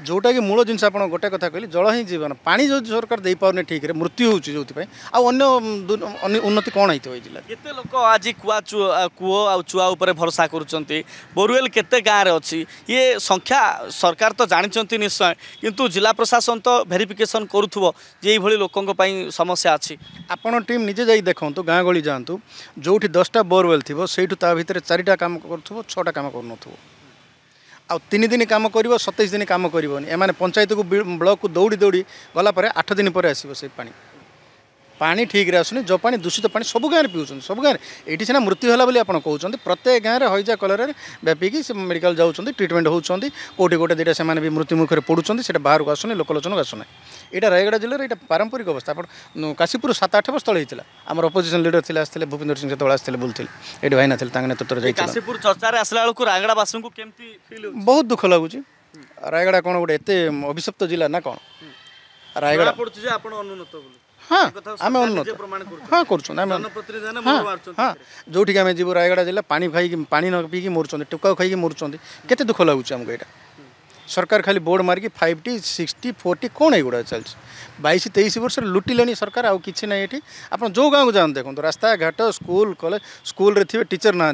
ଯେଉଁଟାକି ମୂଳ ଜିନିଷ ଆପଣ ଗୋଟେ କଥା କହିଲେ ଜଳ ହିଁ ଜୀବନ ପାଣି ଯଦି ସରକାର ଦେଇପାରୁନି ଠିକ୍ରେ ମୃତ୍ୟୁ ହେଉଛି ଯେଉଁଥିପାଇଁ ଆଉ ଅନ୍ୟ ଉନ୍ନତି କ'ଣ ହେଇଥିବ ଏଇ ଜିଲ୍ଲା କେତେ ଲୋକ ଆଜି କୁଆ କୂଅ ଆଉ ଚୁଆ ଉପରେ ଭରସା କରୁଛନ୍ତି ବୋରୱେଲ୍ କେତେ ଗାଁରେ ଅଛି ଇଏ ସଂଖ୍ୟା ସରକାର ତ ଜାଣିଛନ୍ତି ନିଶ୍ଚୟ କିନ୍ତୁ ଜିଲ୍ଲା ପ୍ରଶାସନ ତ ଭେରିଫିକେସନ୍ କରୁଥିବ ଯେ ଏଇଭଳି ଲୋକଙ୍କ ପାଇଁ ସମସ୍ୟା ଅଛି ଆପଣ ଟିମ୍ ନିଜେ ଯାଇ ଦେଖନ୍ତୁ ଗାଁ ଗହଳି ଯାଆନ୍ତୁ ଯେଉଁଠି ଦଶଟା ବୋରୱେଲ୍ ଥିବ ସେଇଠୁ ତା ଭିତରେ ଚାରିଟା କାମ କରୁଥିବ ଛଅଟା କାମ କରୁନଥିବ ଆଉ ତିନି ଦିନ କାମ କରିବ ସତେଇଶ ଦିନ କାମ କରିବନି ଏମାନେ ପଞ୍ଚାୟତକୁ ବ୍ଲକକୁ ଦୌଡ଼ି ଦୌଡ଼ି ଗଲାପରେ ଆଠ ଦିନ ପରେ ଆସିବ ସେଇ ପାଣି ପାଣି ଠିକ୍ରେ ଆସୁନି ଯେଉଁ ପାଣି ଦୂଷିତ ପାଣି ସବୁ ଗାଁରେ ପିଉଛନ୍ତି ସବୁ ଗାଁରେ ଏଇଠି ସିନା ମୃତ୍ୟୁ ହେଲା ବୋଲି ଆପଣ କହୁଛନ୍ତି ପ୍ରତ୍ୟେକ ଗାଁରେ ହଇଜା କଲରାରେ ବ୍ୟାପିକି ସେ ମେଡ଼ିକାଲ ଯାଉଛନ୍ତି ଟ୍ରିଟମେଣ୍ଟ ହେଉଛନ୍ତି କେଉଁଠି ଗୋଟେ ଦୁଇଟା ସେମାନେ ବି ମୃତ୍ୟୁମୁଖରେ ପଡ଼ୁଛନ୍ତି ସେଇଟା ବାହାରକୁ ଆସୁନି ଲୋକଲୋଚନକୁ ଆସୁନି ଏଇଟା ରାୟଗଡ଼ା ଜିଲ୍ଲାରେ ଏଇଟା ପାରମ୍ପରିକ ଅବସ୍ଥା ଆପଣ କାଶୀପୁର ସାତ ଆଠ ବର୍ଷ ତଳେ ହେଇଥିଲା ଆମର ଅପୋଜିସନ୍ লিডর ছিল আসলে ভূপেন্দ্র সিং যেতবে আসলে বুলুলে এটি ভাইনা ছিল তাঙ্ক নেতৃত্বে যাই কাশীপুর চর্চার আসলা বেড়ে রায়গড়াবাসী কেমতি বহুত দুঃখ লাগুছি রায়গড়া কোণ গোটে এত অভিশপ্ত জেলা না কোণ রায়গড়া পড়ুছে যে আপনার অনুন্নত जो रायगडा जाने पि म टोका खाइक मर्छ दुःख लाग সরকার খালি বোর্ড মারিকি five T six T four T কোণ এইগুড়া চালছে বাইশ তেইশ বর্ষের লুটিলে সরকার আউ কিছু না এটি আপনার যে গাঁকু যাতে দেখুন রাস্তাঘাট স্কুল কলেজ স্কুলরে থাকবে টিচর না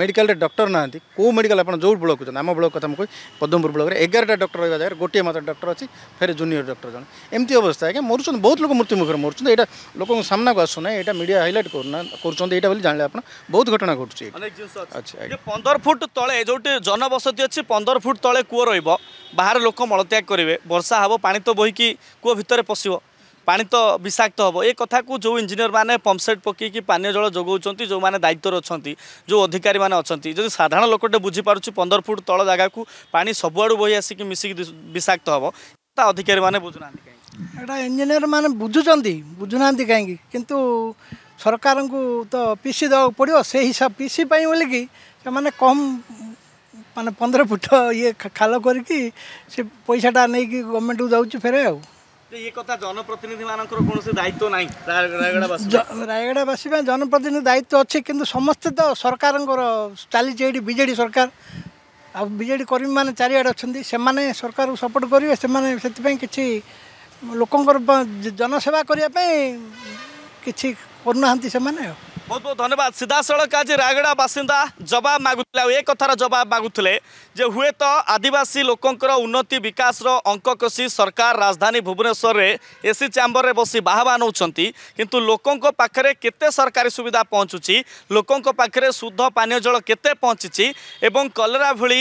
মেডিকালে ডক্টর না কেউ মেডিকাল আপনার যে ব্লক যান আম ব্লক কথা কই পদ্মপুর ব্লকরে এগারোটা ডক্টর রহবা জায়গায় গোটিয়ে মাত্র ডক্টর অছি ফের জুনিয়র ডক্টর জন এমতি অবস্থা আজ্ঞা মরুছেন বহুত লোক মৃত্যুমুখে মরুছেন এটা লোক সামনাকু আসুনা এটা মিডিয়া হাইলাইট করুনা করছেন এটা বলে জাঁলে আপনার বহুত ঘটনা ঘটুছে আচ্ছা পনেরো ফুট তলে যেটি জনবসতি অছি পনেরো ফুট তলে কূয় রহব ବାହାର ଲୋକ ମଳତ୍ୟାଗ କରିବେ ବର୍ଷା ହେବ ପାଣି ତ ବୋହିକି କୂଅ ଭିତରେ ପଶିବ ପାଣି ତ ବିଷାକ୍ତ ହେବ ଏ କଥାକୁ ଯେଉଁ ଇଞ୍ଜିନିୟରମାନେ ପମ୍ପସେଟ୍ ପକାଇକି ପାନୀୟ ଜଳ ଯୋଗାଉଛନ୍ତି ଯେଉଁମାନେ ଦାୟିତ୍ୱରେ ଅଛନ୍ତି ଯେଉଁ ଅଧିକାରୀମାନେ ଅଛନ୍ତି ଯଦି ସାଧାରଣ ଲୋକଟେ ବୁଝିପାରୁଛି ପନ୍ଦର ଫୁଟ ତଳ ଜାଗାକୁ ପାଣି ସବୁଆଡ଼ୁ ବୋହି ଆସିକି ମିଶିକି ବିଷାକ୍ତ ହେବ ତା ଅଧିକାରୀମାନେ ବୁଝୁନାହାନ୍ତି କାହିଁକି ଏଇଟା ଇଞ୍ଜିନିୟରମାନେ ବୁଝୁଛନ୍ତି ବୁଝୁନାହାନ୍ତି କାହିଁକି କିନ୍ତୁ ସରକାରଙ୍କୁ ତ ପିସି ଦେବାକୁ ପଡ଼ିବ ସେ ହିସାବ ପିସି ପାଇଁ ବୋଲିକି ସେମାନେ କମ୍ ମାନେ ପନ୍ଦର ଫୁଟ ଇଏ ଖାଲ କରିକି ସେ ପଇସାଟା ନେଇକି ଗଭର୍ଣ୍ଣମେଣ୍ଟକୁ ଯାଉଛି ଫେରେ ଆଉ ଇଏ କଥା ଜନପ୍ରତିନିଧିମାନଙ୍କର କୌଣସି ଦାୟିତ୍ୱ ନାହିଁ ରାୟଗଡ଼ାବାସୀ ପାଇଁ ଜନପ୍ରତିନିଧି ଦାୟିତ୍ୱ ଅଛି କିନ୍ତୁ ସମସ୍ତେ ତ ସରକାରଙ୍କର ଚାଲିଛି ଏଇଠି ବିଜେଡ଼ି ସରକାର ଆଉ ବିଜେଡ଼ି କର୍ମୀମାନେ ଚାରିଆଡ଼େ ଅଛନ୍ତି ସେମାନେ ସରକାରକୁ ସପୋର୍ଟ କରିବେ ସେମାନେ ସେଥିପାଇଁ କିଛି ଲୋକଙ୍କର ଜନସେବା କରିବା ପାଇଁ କିଛି କରୁନାହାନ୍ତି ସେମାନେ ଆଉ ବହୁତ ବହୁତ ଧନ୍ୟବାଦ ସିଧାସଳଖ ଆଜି ରାୟଗଡ଼ା ବାସିନ୍ଦା ଜବାବ ମାଗୁଥିଲେ ଆଉ ଏ କଥାର ଜବାବ ମାଗୁଥିଲେ ଯେ ହୁଏତ ଆଦିବାସୀ ଲୋକଙ୍କର ଉନ୍ନତି ବିକାଶର ଅଙ୍କକଷି ସରକାର ରାଜଧାନୀ ଭୁବନେଶ୍ୱରରେ ଏସି ଚାମ୍ବରରେ ବସି ବାହାବା ନେଉଛନ୍ତି କିନ୍ତୁ ଲୋକଙ୍କ ପାଖରେ କେତେ ସରକାରୀ ସୁବିଧା ପହଞ୍ଚୁଛି ଲୋକଙ୍କ ପାଖରେ ଶୁଦ୍ଧ ପାନୀୟ ଜଳ କେତେ ପହଞ୍ଚିଛି ଏବଂ କଲରା ଭଳି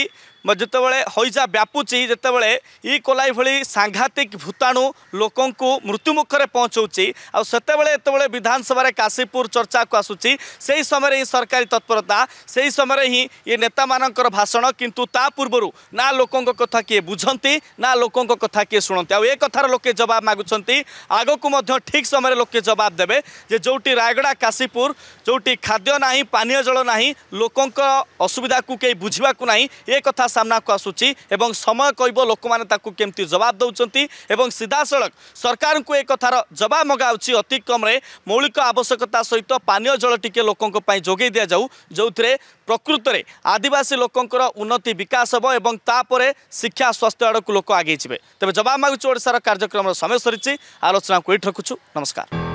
ଯେତେବେଳେ ହଇଜା ବ୍ୟାପୁଛି ଯେତେବେଳେ ଇ କୋଲାଇ ଭଳି ସାଂଘାତିକ ଭୂତାଣୁ ଲୋକଙ୍କୁ ମୃତ୍ୟୁମୁଖରେ ପହଞ୍ଚାଉଛି ଆଉ ସେତେବେଳେ ଯେତେବେଳେ ବିଧାନସଭାରେ କାଶୀପୁର ଚର୍ଚ୍ଚାକୁ ଆସୁଛି ସେହି ସମୟରେ ହିଁ ସରକାରୀ ତତ୍ପରତା ସେହି ସମୟରେ ହିଁ ଏ ନେତାମାନଙ୍କର ଭାଷଣ କିନ୍ତୁ ତା ପୂର୍ବରୁ ନା ଲୋକଙ୍କ କଥା କିଏ ବୁଝନ୍ତି ନା ଲୋକଙ୍କ କଥା କିଏ ଶୁଣନ୍ତି ଆଉ ଏ କଥାର ଲୋକେ ଜବାବ ମାଗୁଛନ୍ତି ଆଗକୁ ମଧ୍ୟ ଠିକ୍ ସମୟରେ ଲୋକେ ଜବାବ ଦେବେ ଯେ ଯେଉଁଠି ରାୟଗଡ଼ା କାଶୀପୁର ଯେଉଁଠି ଖାଦ୍ୟ ନାହିଁ ପାନୀୟ ଜଳ ନାହିଁ ଲୋକଙ୍କ ଅସୁବିଧାକୁ କେହି ବୁଝିବାକୁ ନାହିଁ ଏ କଥା ସାମ୍ନାକୁ ଆସୁଛି ଏବଂ ସମୟ କହିବ ଲୋକମାନେ ତାକୁ କେମିତି ଜବାବ ଦେଉଛନ୍ତି ଏବଂ ସିଧାସଳଖ ସରକାରଙ୍କୁ ଏ କଥାର ଜବାବ ମଗାଉଛି ଅତି କମ୍ରେ ମୌଳିକ ଆବଶ୍ୟକତା ସହିତ ପାନୀୟ ଜଳ ଟିକେ ଲୋକଙ୍କ ପାଇଁ ଯୋଗାଇ ଦିଆଯାଉ ଯେଉଁଥିରେ ପ୍ରକୃତରେ ଆଦିବାସୀ ଲୋକଙ୍କର ଉନ୍ନତି ବିକାଶ ହେବ ଏବଂ ତାପରେ ଶିକ୍ଷା ସ୍ୱାସ୍ଥ୍ୟ ଆଡ଼କୁ ଲୋକ ଆଗେଇ ଯିବେ ତେବେ ଜବାବ ମାଗୁଛୁ ଓଡ଼ିଶାର କାର୍ଯ୍ୟକ୍ରମର ସମୟ ସରିଛି ଆଲୋଚନାକୁ ଏଇଠି ରଖୁଛୁ ନମସ୍କାର